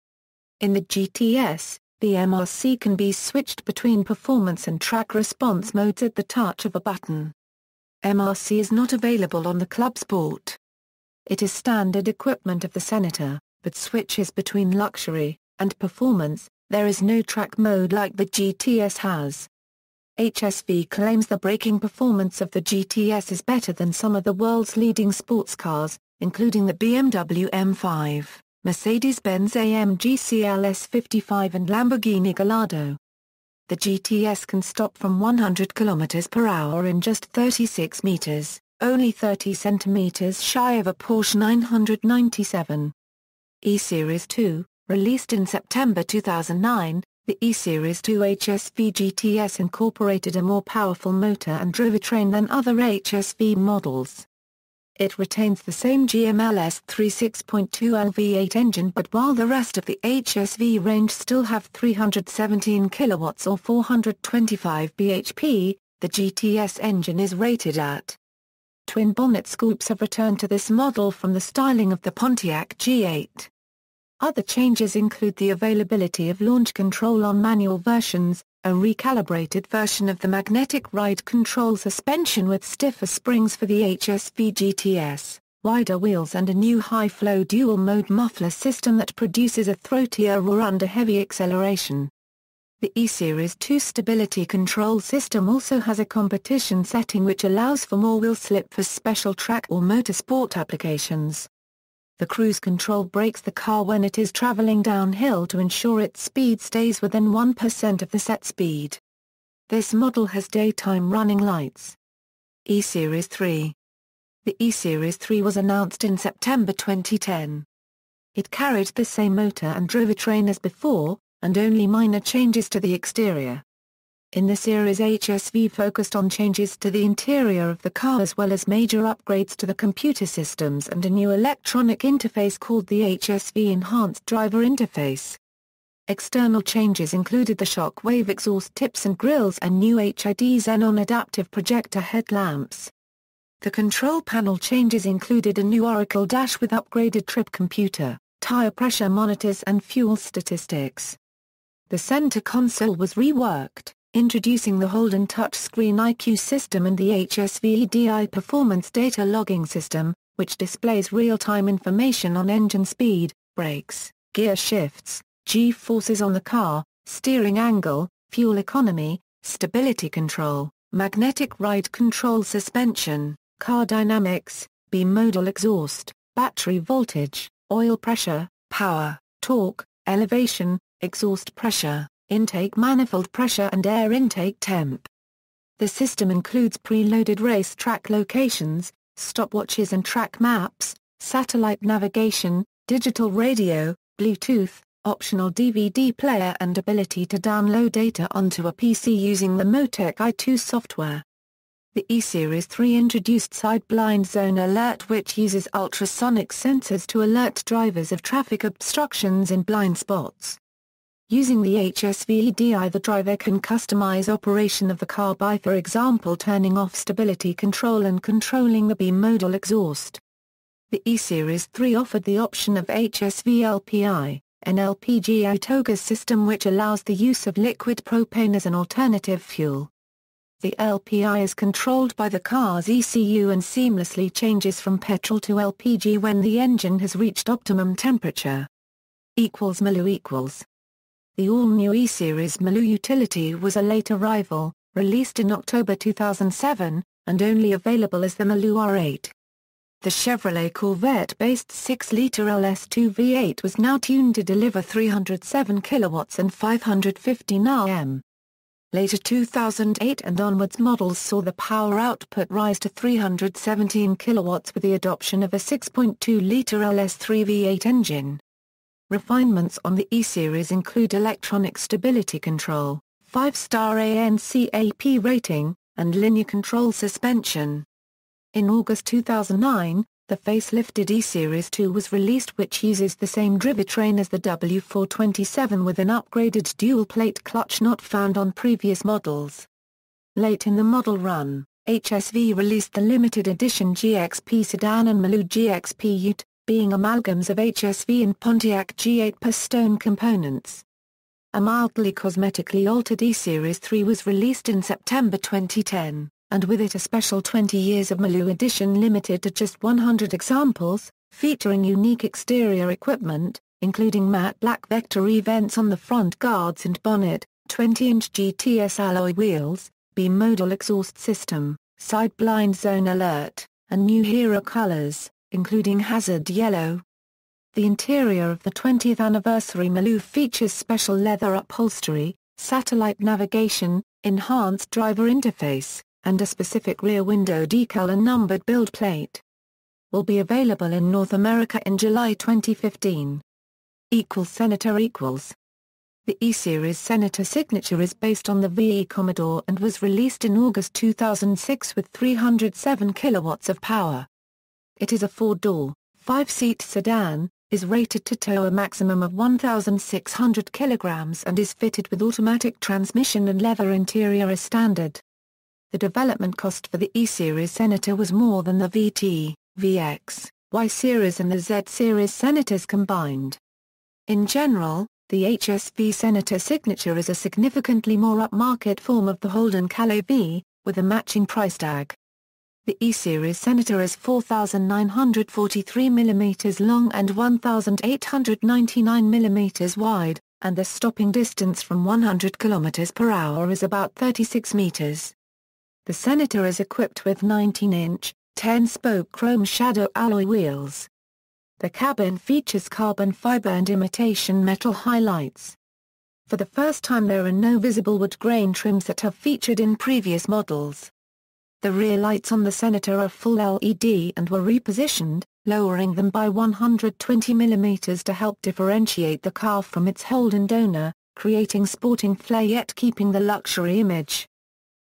S1: In the GTS, the MRC can be switched between performance and track response modes at the touch of a button. MRC is not available on the club's port. It is standard equipment of the Senator, but switches between luxury and performance, there is no track mode like the GTS has. HSV claims the braking performance of the GTS is better than some of the world's leading sports cars, including the BMW M5. Mercedes-Benz AMG CLS 55 and Lamborghini Gallardo. The GTS can stop from 100 km per hour in just 36 meters, only 30 centimeters shy of a Porsche 997. E-Series 2, released in September 2009, the E-Series 2 HSV GTS incorporated a more powerful motor and drivetrain than other HSV models. It retains the same GMLS3 6.2 LV8 engine but while the rest of the HSV range still have 317 kilowatts or 425 bhp, the GTS engine is rated at. Twin bonnet scoops have returned to this model from the styling of the Pontiac G8. Other changes include the availability of launch control on manual versions, a recalibrated version of the magnetic ride control suspension with stiffer springs for the HSV GTS, wider wheels and a new high-flow dual-mode muffler system that produces a throatier roar under heavy acceleration. The E-Series 2 stability control system also has a competition setting which allows for more wheel slip for special track or motorsport applications the cruise control brakes the car when it is traveling downhill to ensure its speed stays within 1% of the set speed. This model has daytime running lights. E-Series 3 The E-Series 3 was announced in September 2010. It carried the same motor and drivetrain as before, and only minor changes to the exterior. In the series HSV focused on changes to the interior of the car as well as major upgrades to the computer systems and a new electronic interface called the HSV Enhanced Driver Interface. External changes included the Shockwave exhaust tips and grills and new HID Xenon adaptive projector headlamps. The control panel changes included a new Oracle dash with upgraded trip computer, tire pressure monitors and fuel statistics. The center console was reworked, introducing the Holden touchscreen IQ system and the HSVDI performance data logging system, which displays real-time information on engine speed, brakes, gear shifts, G-forces on the car, steering angle, fuel economy, stability control, magnetic ride control suspension, car dynamics, bimodal exhaust, battery voltage, oil pressure, power, torque, elevation, exhaust pressure, intake manifold pressure and air intake temp. The system includes preloaded race track locations, stopwatches and track maps, satellite navigation, digital radio, Bluetooth, optional DVD player and ability to download data onto a PC using the Motec i2 software. The E-Series 3 introduced Side Blind Zone Alert which uses ultrasonic sensors to alert drivers of traffic obstructions in blind spots. Using the HSVDI, the driver can customize operation of the car by for example turning off stability control and controlling the B-modal exhaust. The E-Series 3 offered the option of HSVLPI, an LPG toga system which allows the use of liquid propane as an alternative fuel. The LPI is controlled by the car's ECU and seamlessly changes from petrol to LPG when the engine has reached optimum temperature. Equals equals. The all-new E-Series Malu utility was a late arrival, released in October 2007, and only available as the Malu R8. The Chevrolet Corvette-based 6-liter LS2 V8 was now tuned to deliver 307 kilowatts and 550 Nm. Later 2008 and onwards models saw the power output rise to 317 kilowatts with the adoption of a 6.2-liter LS3 V8 engine. Refinements on the E-Series include electronic stability control, 5-star ANCAP rating, and linear control suspension. In August 2009, the facelifted E-Series 2 was released which uses the same drivetrain as the W427 with an upgraded dual-plate clutch not found on previous models. Late in the model run, HSV released the limited edition GXP sedan and Maloo GXP Ute, being amalgams of HSV and Pontiac G8 per stone components. A mildly cosmetically altered E-Series 3 was released in September 2010, and with it a special 20 years of Malu edition limited to just 100 examples, featuring unique exterior equipment, including matte black Vector events on the front guards and bonnet, 20-inch GTS alloy wheels, B-modal exhaust system, side blind zone alert, and new hero colors including Hazard Yellow. The interior of the 20th anniversary Maloof features special leather upholstery, satellite navigation, enhanced driver interface, and a specific rear window decal and numbered build plate. Will be available in North America in July 2015. Equals Senator equals. The E-Series Senator signature is based on the VE Commodore and was released in August 2006 with 307 kilowatts of power. It is a four-door, five-seat sedan, is rated to tow a maximum of 1,600 kilograms and is fitted with automatic transmission and leather interior as standard. The development cost for the E-Series Senator was more than the VT, VX, Y-Series and the Z-Series Senators combined. In general, the HSV Senator signature is a significantly more upmarket form of the Holden Calais V, with a matching price tag. The E-Series Senator is 4,943 mm long and 1,899 mm wide, and the stopping distance from 100 km per hour is about 36 meters. The Senator is equipped with 19-inch, 10-spoke chrome shadow alloy wheels. The cabin features carbon fiber and imitation metal highlights. For the first time there are no visible wood grain trims that have featured in previous models. The rear lights on the Senator are full LED and were repositioned, lowering them by 120 mm to help differentiate the car from its Holden donor, creating sporting flair yet keeping the luxury image.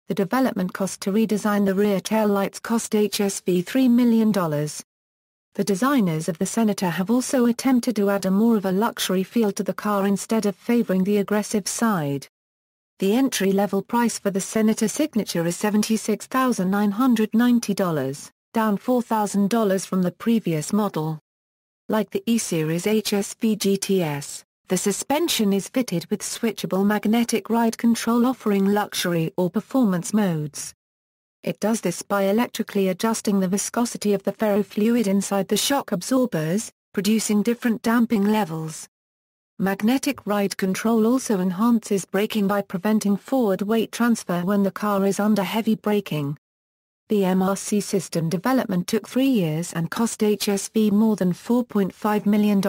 S1: The development cost to redesign the rear tail lights cost HSV $3 million. The designers of the Senator have also attempted to add a more of a luxury feel to the car instead of favoring the aggressive side. The entry-level price for the Senator signature is $76,990, down $4,000 from the previous model. Like the E-Series HSV GTS, the suspension is fitted with switchable magnetic ride control offering luxury or performance modes. It does this by electrically adjusting the viscosity of the ferrofluid inside the shock absorbers, producing different damping levels. Magnetic ride control also enhances braking by preventing forward weight transfer when the car is under heavy braking. The MRC system development took three years and cost HSV more than $4.5 million.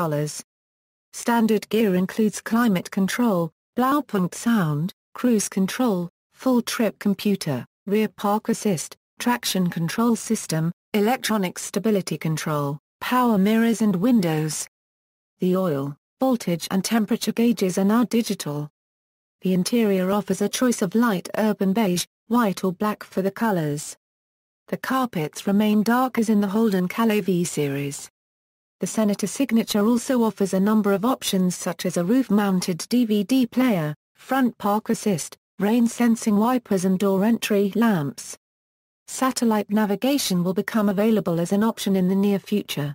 S1: Standard gear includes climate control, Blaupunkt sound, cruise control, full trip computer, rear park assist, traction control system, electronic stability control, power mirrors and windows. The oil, voltage and temperature gauges are now digital. The interior offers a choice of light urban beige, white or black for the colors. The carpets remain dark as in the Holden Calais V series. The Senator Signature also offers a number of options such as a roof-mounted DVD player, front park assist, rain-sensing wipers and door entry lamps. Satellite navigation will become available as an option in the near future.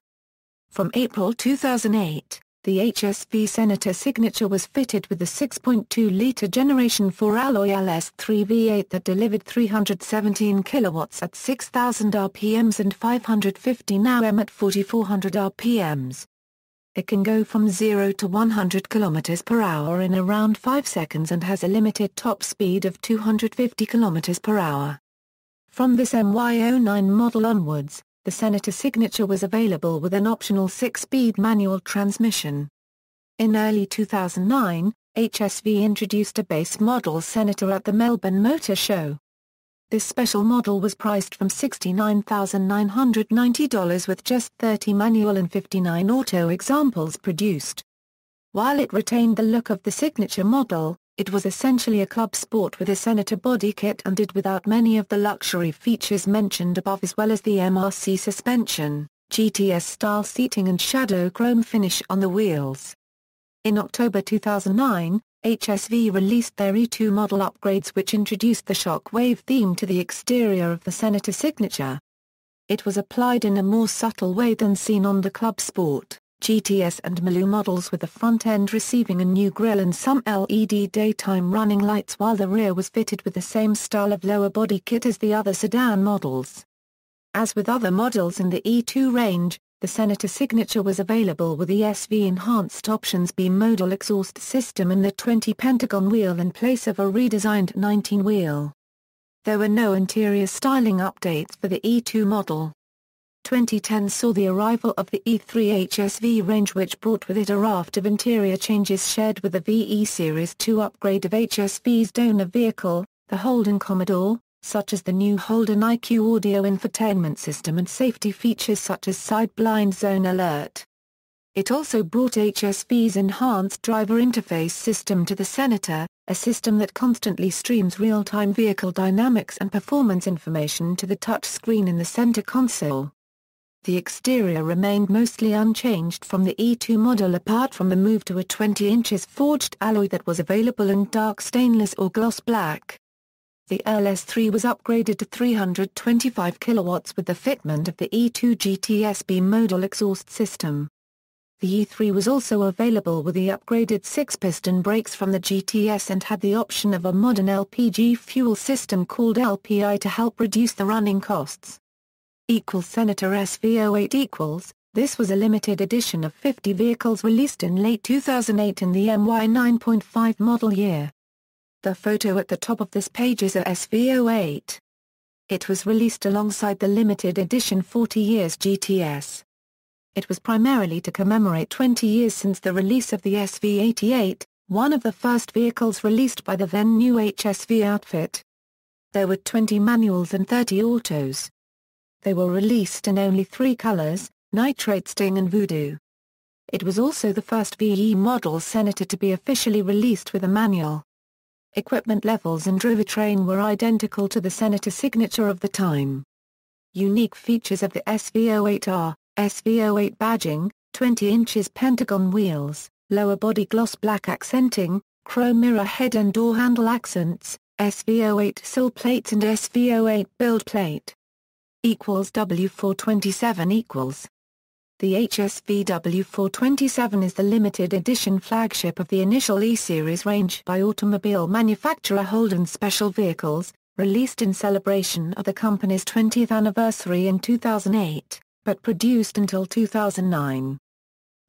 S1: From April 2008, the HSV Senator signature was fitted with the 6.2-litre Generation 4 alloy LS3 V8 that delivered 317 kilowatts at 6,000 rpms and 515 Nm at 4,400 rpms. It can go from 0 to 100 km per hour in around 5 seconds and has a limited top speed of 250 km per hour. From this MY09 model onwards, the Senator Signature was available with an optional six-speed manual transmission. In early 2009, HSV introduced a base model Senator at the Melbourne Motor Show. This special model was priced from $69,990 with just 30 manual and 59 auto examples produced. While it retained the look of the signature model, it was essentially a club sport with a Senator body kit and did without many of the luxury features mentioned above as well as the MRC suspension, GTS-style seating and shadow chrome finish on the wheels. In October 2009, HSV released their E2 model upgrades which introduced the shockwave theme to the exterior of the Senator signature. It was applied in a more subtle way than seen on the club sport. GTS and Maloo models with the front end receiving a new grille and some LED daytime running lights while the rear was fitted with the same style of lower body kit as the other sedan models. As with other models in the E2 range, the Senator Signature was available with the SV Enhanced Options B modal exhaust system and the 20 pentagon wheel in place of a redesigned 19 wheel. There were no interior styling updates for the E2 model. 2010 saw the arrival of the E3 HSV range which brought with it a raft of interior changes shared with the VE Series 2 upgrade of HSV's donor vehicle, the Holden Commodore, such as the new Holden IQ audio infotainment system and safety features such as side blind zone alert. It also brought HSV's enhanced driver interface system to the Senator, a system that constantly streams real-time vehicle dynamics and performance information to the touchscreen in the center console. The exterior remained mostly unchanged from the E2 model apart from the move to a 20 inches forged alloy that was available in dark stainless or gloss black. The LS3 was upgraded to 325 kilowatts with the fitment of the E2 GTSB modal exhaust system. The E3 was also available with the upgraded six-piston brakes from the GTS and had the option of a modern LPG fuel system called LPI to help reduce the running costs equals Senator SV08 equals, this was a limited edition of 50 vehicles released in late 2008 in the MY 9.5 model year. The photo at the top of this page is a SV08. It was released alongside the limited edition 40 years GTS. It was primarily to commemorate 20 years since the release of the SV88, one of the first vehicles released by the then new HSV outfit. There were 20 manuals and 30 autos they were released in only three colors, Nitrate Sting and Voodoo. It was also the first VE model Senator to be officially released with a manual. Equipment levels and drivetrain were identical to the Senator signature of the time. Unique features of the SV08 are, SV08 badging, 20 inches pentagon wheels, lower body gloss black accenting, chrome mirror head and door handle accents, SV08 sill plates and SV08 build plate equals W427 equals. The HSV W427 is the limited edition flagship of the initial E-Series range by automobile manufacturer Holden Special Vehicles, released in celebration of the company's 20th anniversary in 2008, but produced until 2009.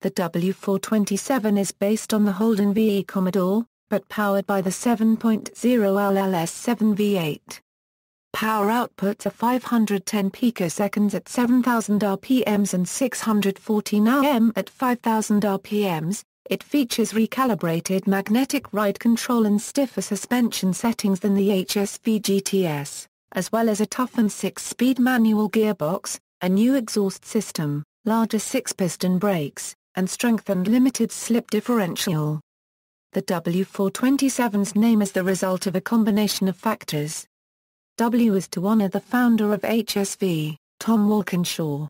S1: The W427 is based on the Holden VE Commodore, but powered by the 7.0 LLS7 V8. Power outputs are 510 picoseconds at 7000 RPMs and 614 RM at 5000 RPMs. It features recalibrated magnetic ride control and stiffer suspension settings than the HSV GTS, as well as a toughened 6-speed manual gearbox, a new exhaust system, larger 6-piston brakes, and strengthened limited slip differential. The W427's name is the result of a combination of factors W is to honor the founder of HSV, Tom Walkinshaw.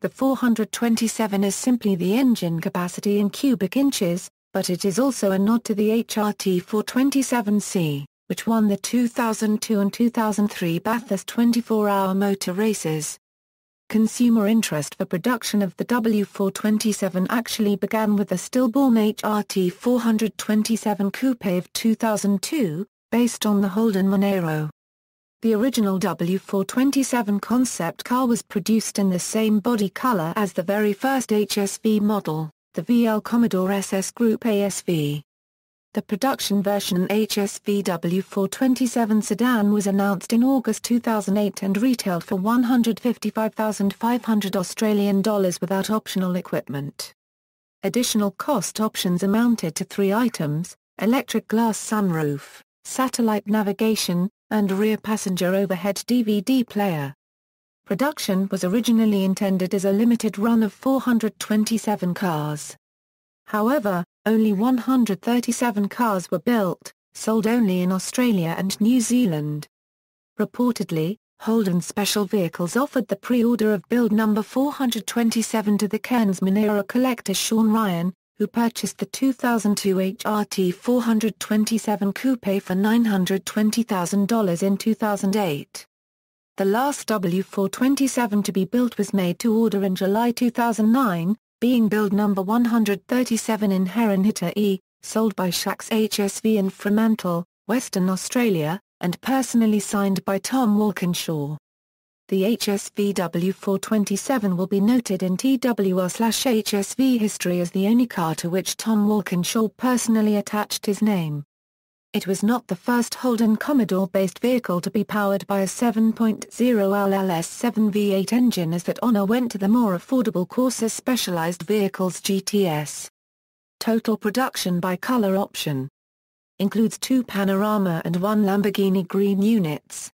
S1: The 427 is simply the engine capacity in cubic inches, but it is also a nod to the HRT 427C, which won the 2002 and 2003 Bathurst 24-hour motor races. Consumer interest for production of the W427 actually began with the stillborn HRT 427 coupe of 2002, based on the Holden Monero. The original W427 concept car was produced in the same body color as the very first HSV model, the VL Commodore SS Group ASV. The production version HSV W427 sedan was announced in August 2008 and retailed for 155500 Australian dollars without optional equipment. Additional cost options amounted to three items, electric glass sunroof, satellite navigation, and rear passenger overhead DVD player. Production was originally intended as a limited run of 427 cars. However, only 137 cars were built, sold only in Australia and New Zealand. Reportedly, Holden Special Vehicles offered the pre-order of build number 427 to the Cairns Minera collector Sean Ryan, who purchased the 2002 HRT 427 Coupe for $920,000 in 2008. The last W427 to be built was made to order in July 2009, being build number 137 in E, sold by Shacks HSV in Fremantle, Western Australia, and personally signed by Tom Walkinshaw. The HSVW 427 will be noted in TWR-HSV history as the only car to which Tom Walkinshaw personally attached his name. It was not the first Holden Commodore-based vehicle to be powered by a 7.0 LLS-7 V8 engine as that honor went to the more affordable Corsa Specialized Vehicles GTS. Total production by color option includes two Panorama and one Lamborghini Green units.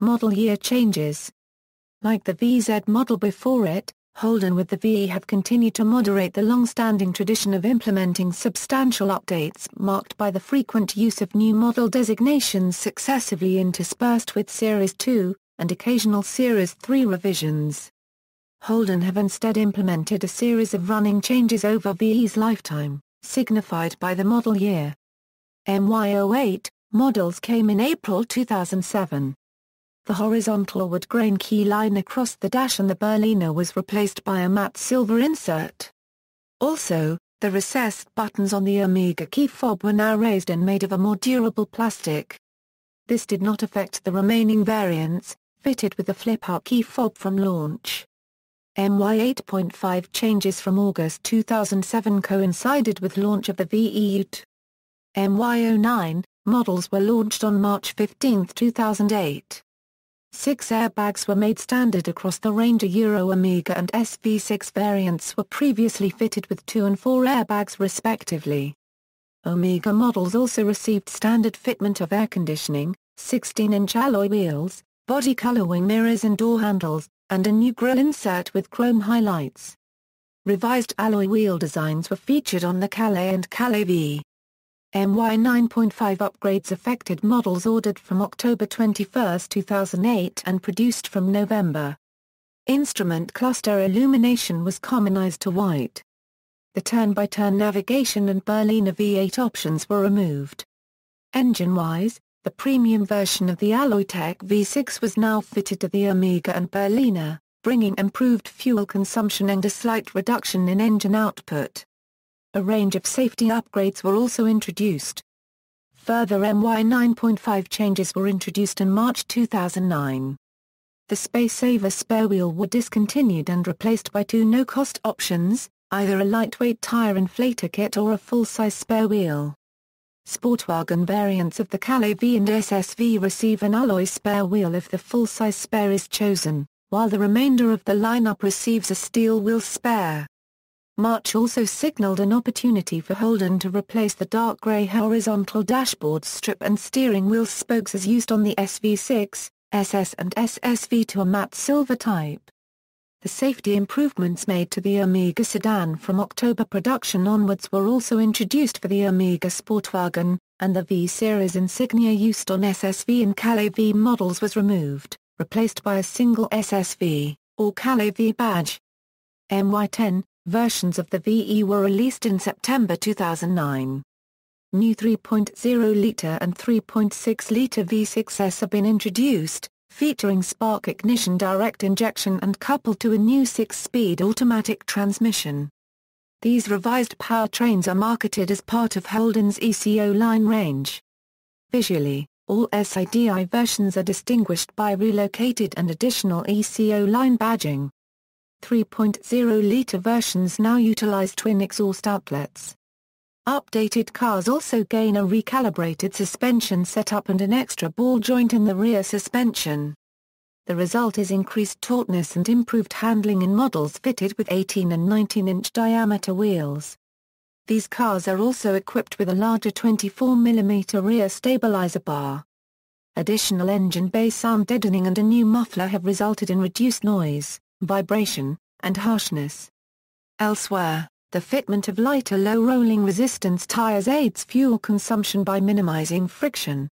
S1: Model year changes like the VZ model before it, Holden with the VE have continued to moderate the long-standing tradition of implementing substantial updates marked by the frequent use of new model designations successively interspersed with Series 2, and occasional Series 3 revisions. Holden have instead implemented a series of running changes over VE's lifetime, signified by the model year. MY08, models came in April 2007. The horizontal wood grain keyline across the dash and the berliner was replaced by a matte silver insert. Also, the recessed buttons on the Amiga key fob were now raised and made of a more durable plastic. This did not affect the remaining variants, fitted with the flip-out key fob from launch. MY 8.5 changes from August 2007 coincided with launch of the VE Ute. MY 09 models were launched on March 15, 2008. Six airbags were made standard across the Ranger Euro Amiga and SV6 variants were previously fitted with two and four airbags respectively. Omega models also received standard fitment of air conditioning, 16-inch alloy wheels, body color wing mirrors and door handles, and a new grille insert with chrome highlights. Revised alloy wheel designs were featured on the Calais and Calais V. MY 9.5 upgrades affected models ordered from October 21, 2008 and produced from November. Instrument cluster illumination was commonized to white. The turn-by-turn -turn navigation and Berliner V8 options were removed. Engine-wise, the premium version of the Alloytech V6 was now fitted to the Amiga and Berliner, bringing improved fuel consumption and a slight reduction in engine output. A range of safety upgrades were also introduced. Further MY 9.5 changes were introduced in March 2009. The Space Saver spare wheel were discontinued and replaced by two no-cost options, either a lightweight tire inflator kit or a full-size spare wheel. Sportwagen variants of the Calais V and SSV receive an alloy spare wheel if the full-size spare is chosen, while the remainder of the lineup receives a steel wheel spare. March also signaled an opportunity for Holden to replace the dark grey horizontal dashboard strip and steering wheel spokes as used on the SV6, SS and SSV to a matte silver type. The safety improvements made to the Amiga sedan from October production onwards were also introduced for the Amiga Sportwagen, and the V-series insignia used on SSV and Calais V models was removed, replaced by a single SSV, or Calais V badge. MY10, Versions of the VE were released in September 2009. New 3.0-litre and 3.6-litre V6S have been introduced, featuring spark ignition direct injection and coupled to a new six-speed automatic transmission. These revised powertrains are marketed as part of Holden's ECO line range. Visually, all SIDI versions are distinguished by relocated and additional ECO line badging. 3.0-litre versions now utilize twin exhaust outlets. Updated cars also gain a recalibrated suspension setup and an extra ball joint in the rear suspension. The result is increased tautness and improved handling in models fitted with 18 and 19-inch diameter wheels. These cars are also equipped with a larger 24mm rear stabilizer bar. Additional engine bay sound deadening and a new muffler have resulted in reduced noise vibration, and harshness. Elsewhere, the fitment of lighter low-rolling resistance tires aids fuel consumption by minimizing friction.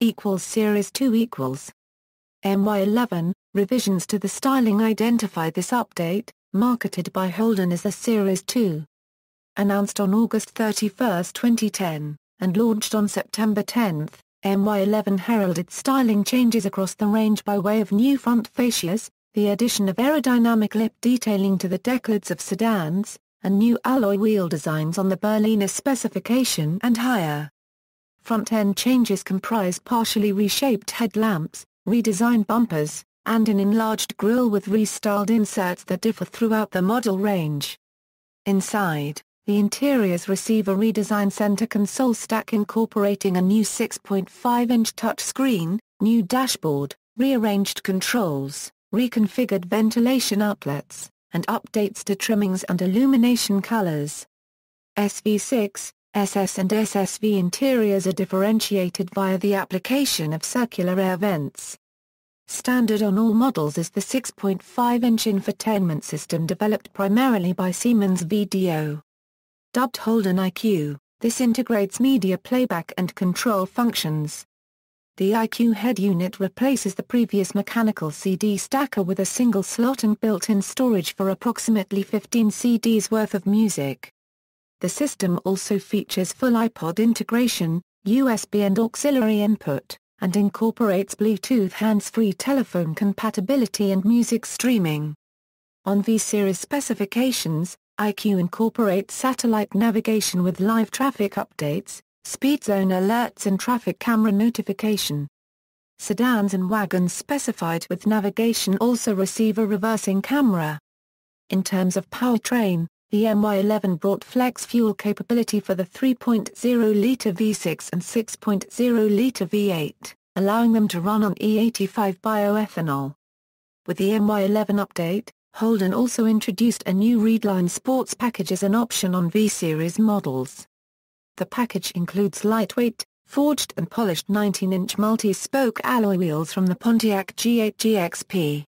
S1: Equals Series 2 equals MY11, revisions to the styling identify this update, marketed by Holden as a Series 2. Announced on August 31, 2010, and launched on September 10, MY11 heralded styling changes across the range by way of new front fascias, the addition of aerodynamic lip detailing to the decades of sedans, and new alloy wheel designs on the Berliner specification and higher. Front-end changes comprise partially reshaped headlamps, redesigned bumpers, and an enlarged grille with restyled inserts that differ throughout the model range. Inside, the interiors receive a redesigned center console stack incorporating a new 6.5-inch touchscreen, new dashboard, rearranged controls, reconfigured ventilation outlets, and updates to trimmings and illumination colors. SV6, SS and SSV interiors are differentiated via the application of circular air vents. Standard on all models is the 6.5-inch infotainment system developed primarily by Siemens VDO. Dubbed Holden IQ, this integrates media playback and control functions. The IQ head unit replaces the previous mechanical CD stacker with a single slot and built-in storage for approximately 15 CDs worth of music. The system also features full iPod integration, USB and auxiliary input, and incorporates Bluetooth hands-free telephone compatibility and music streaming. On V-Series specifications, IQ incorporates satellite navigation with live traffic updates, speed zone alerts and traffic camera notification. Sedans and wagons specified with navigation also receive a reversing camera. In terms of powertrain, the MY11 brought flex fuel capability for the 3.0-litre V6 and 6.0-litre V8, allowing them to run on E85 bioethanol. With the MY11 update, Holden also introduced a new Readline Sports package as an option on V-Series models. The package includes lightweight, forged and polished 19-inch multi-spoke alloy wheels from the Pontiac G8 GXP.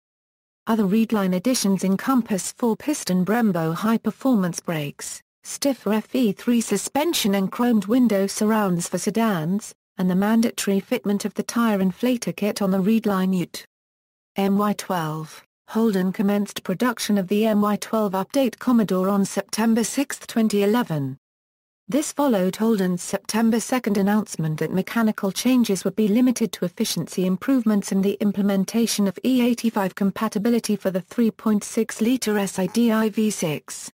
S1: Other Reedline additions encompass four-piston Brembo high-performance brakes, stiffer FE3 suspension and chromed window surrounds for sedans, and the mandatory fitment of the tire inflator kit on the Reedline Ute. MY12 Holden commenced production of the MY12 update Commodore on September 6, 2011. This followed Holden's September 2 announcement that mechanical changes would be limited to efficiency improvements and the implementation of E85 compatibility for the 3.6-litre SIDI V6.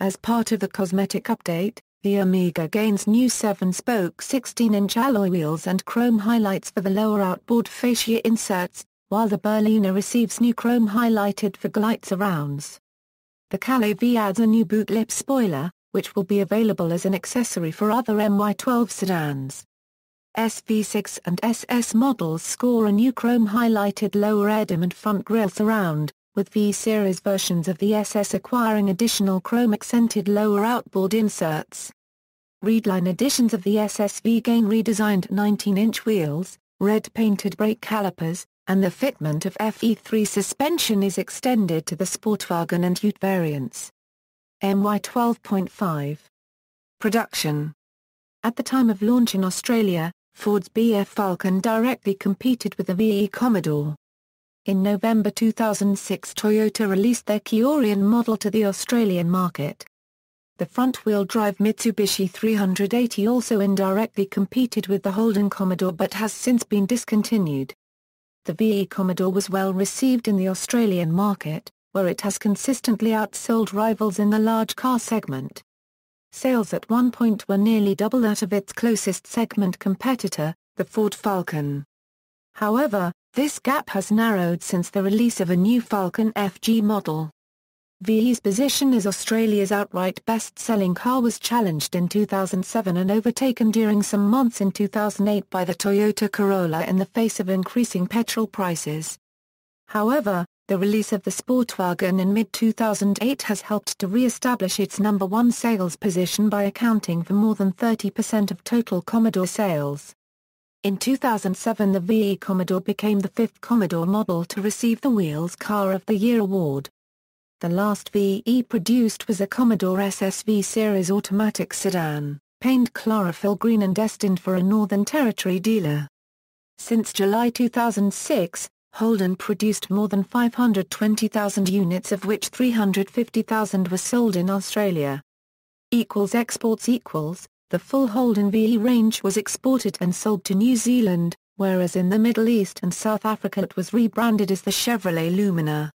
S1: As part of the cosmetic update, the Amiga gains new 7-spoke 16-inch alloy wheels and chrome highlights for the lower outboard fascia inserts, while the Berliner receives new chrome highlighted for Glitzer rounds. The Calais V adds a new boot lip spoiler, which will be available as an accessory for other MY12 sedans. SV6 and SS models score a new chrome-highlighted lower edom and front grille surround, with V-series versions of the SS acquiring additional chrome-accented lower outboard inserts. Readline editions of the SSV gain redesigned 19-inch wheels, red-painted brake calipers, and the fitment of FE3 suspension is extended to the Sportwagen and Ute variants. MY 12.5. Production. At the time of launch in Australia, Ford's BF Falcon directly competed with the VE Commodore. In November 2006 Toyota released their Kiorian model to the Australian market. The front-wheel drive Mitsubishi 380 also indirectly competed with the Holden Commodore but has since been discontinued. The VE Commodore was well received in the Australian market, where it has consistently outsold rivals in the large car segment. Sales at one point were nearly double that of its closest segment competitor, the Ford Falcon. However, this gap has narrowed since the release of a new Falcon FG model. VE's position as Australia's outright best-selling car was challenged in 2007 and overtaken during some months in 2008 by the Toyota Corolla in the face of increasing petrol prices. However, the release of the Sportwagon in mid-2008 has helped to re-establish its number one sales position by accounting for more than 30% of total Commodore sales. In 2007 the VE Commodore became the fifth Commodore model to receive the Wheels Car of the Year award. The last VE produced was a Commodore SSV series automatic sedan, painted chlorophyll green and destined for a Northern Territory dealer. Since July 2006, Holden produced more than 520,000 units of which 350,000 were sold in Australia. Equals exports equals, the full Holden VE range was exported and sold to New Zealand, whereas in the Middle East and South Africa it was rebranded as the Chevrolet Lumina.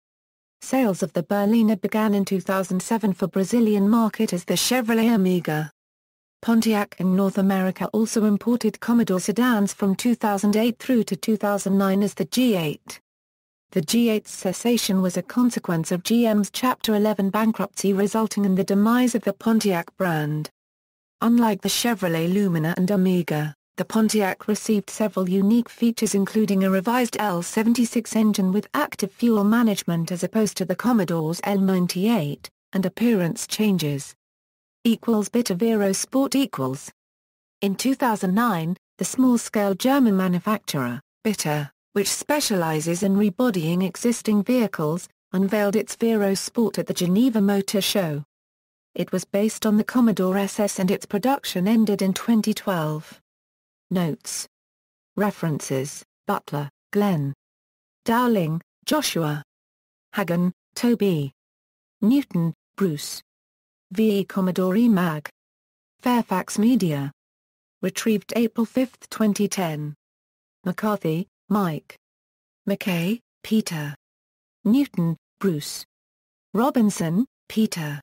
S1: Sales of the Berlina began in 2007 for Brazilian market as the Chevrolet Amiga. Pontiac and North America also imported Commodore sedans from 2008 through to 2009 as the G8. The G8's cessation was a consequence of GM's Chapter 11 bankruptcy resulting in the demise of the Pontiac brand. Unlike the Chevrolet Lumina and Amiga, the Pontiac received several unique features including a revised L76 engine with active fuel management as opposed to the Commodore's L98, and appearance changes equals Bitavero Sport equals. In 2009, the small-scale German manufacturer, Bitter, which specializes in rebodying existing vehicles, unveiled its Vero Sport at the Geneva Motor Show. It was based on the Commodore SS and its production ended in 2012. Notes. References, Butler, Glenn. Dowling, Joshua. Hagen, Toby. Newton, Bruce. VE Commodore Mag. Fairfax Media. Retrieved April 5, 2010. McCarthy, Mike. McKay, Peter. Newton, Bruce. Robinson, Peter.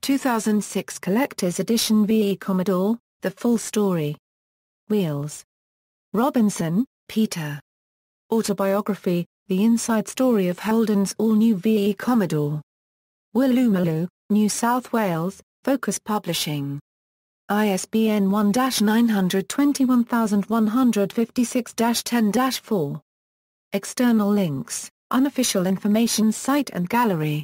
S1: 2006 Collector's Edition VE Commodore, The Full Story. Wheels. Robinson, Peter. Autobiography, The Inside Story of Holden's All-New VE Commodore. Woolloomooloo, New South Wales, Focus Publishing. ISBN 1-921156-10-4. External links, unofficial information site and gallery.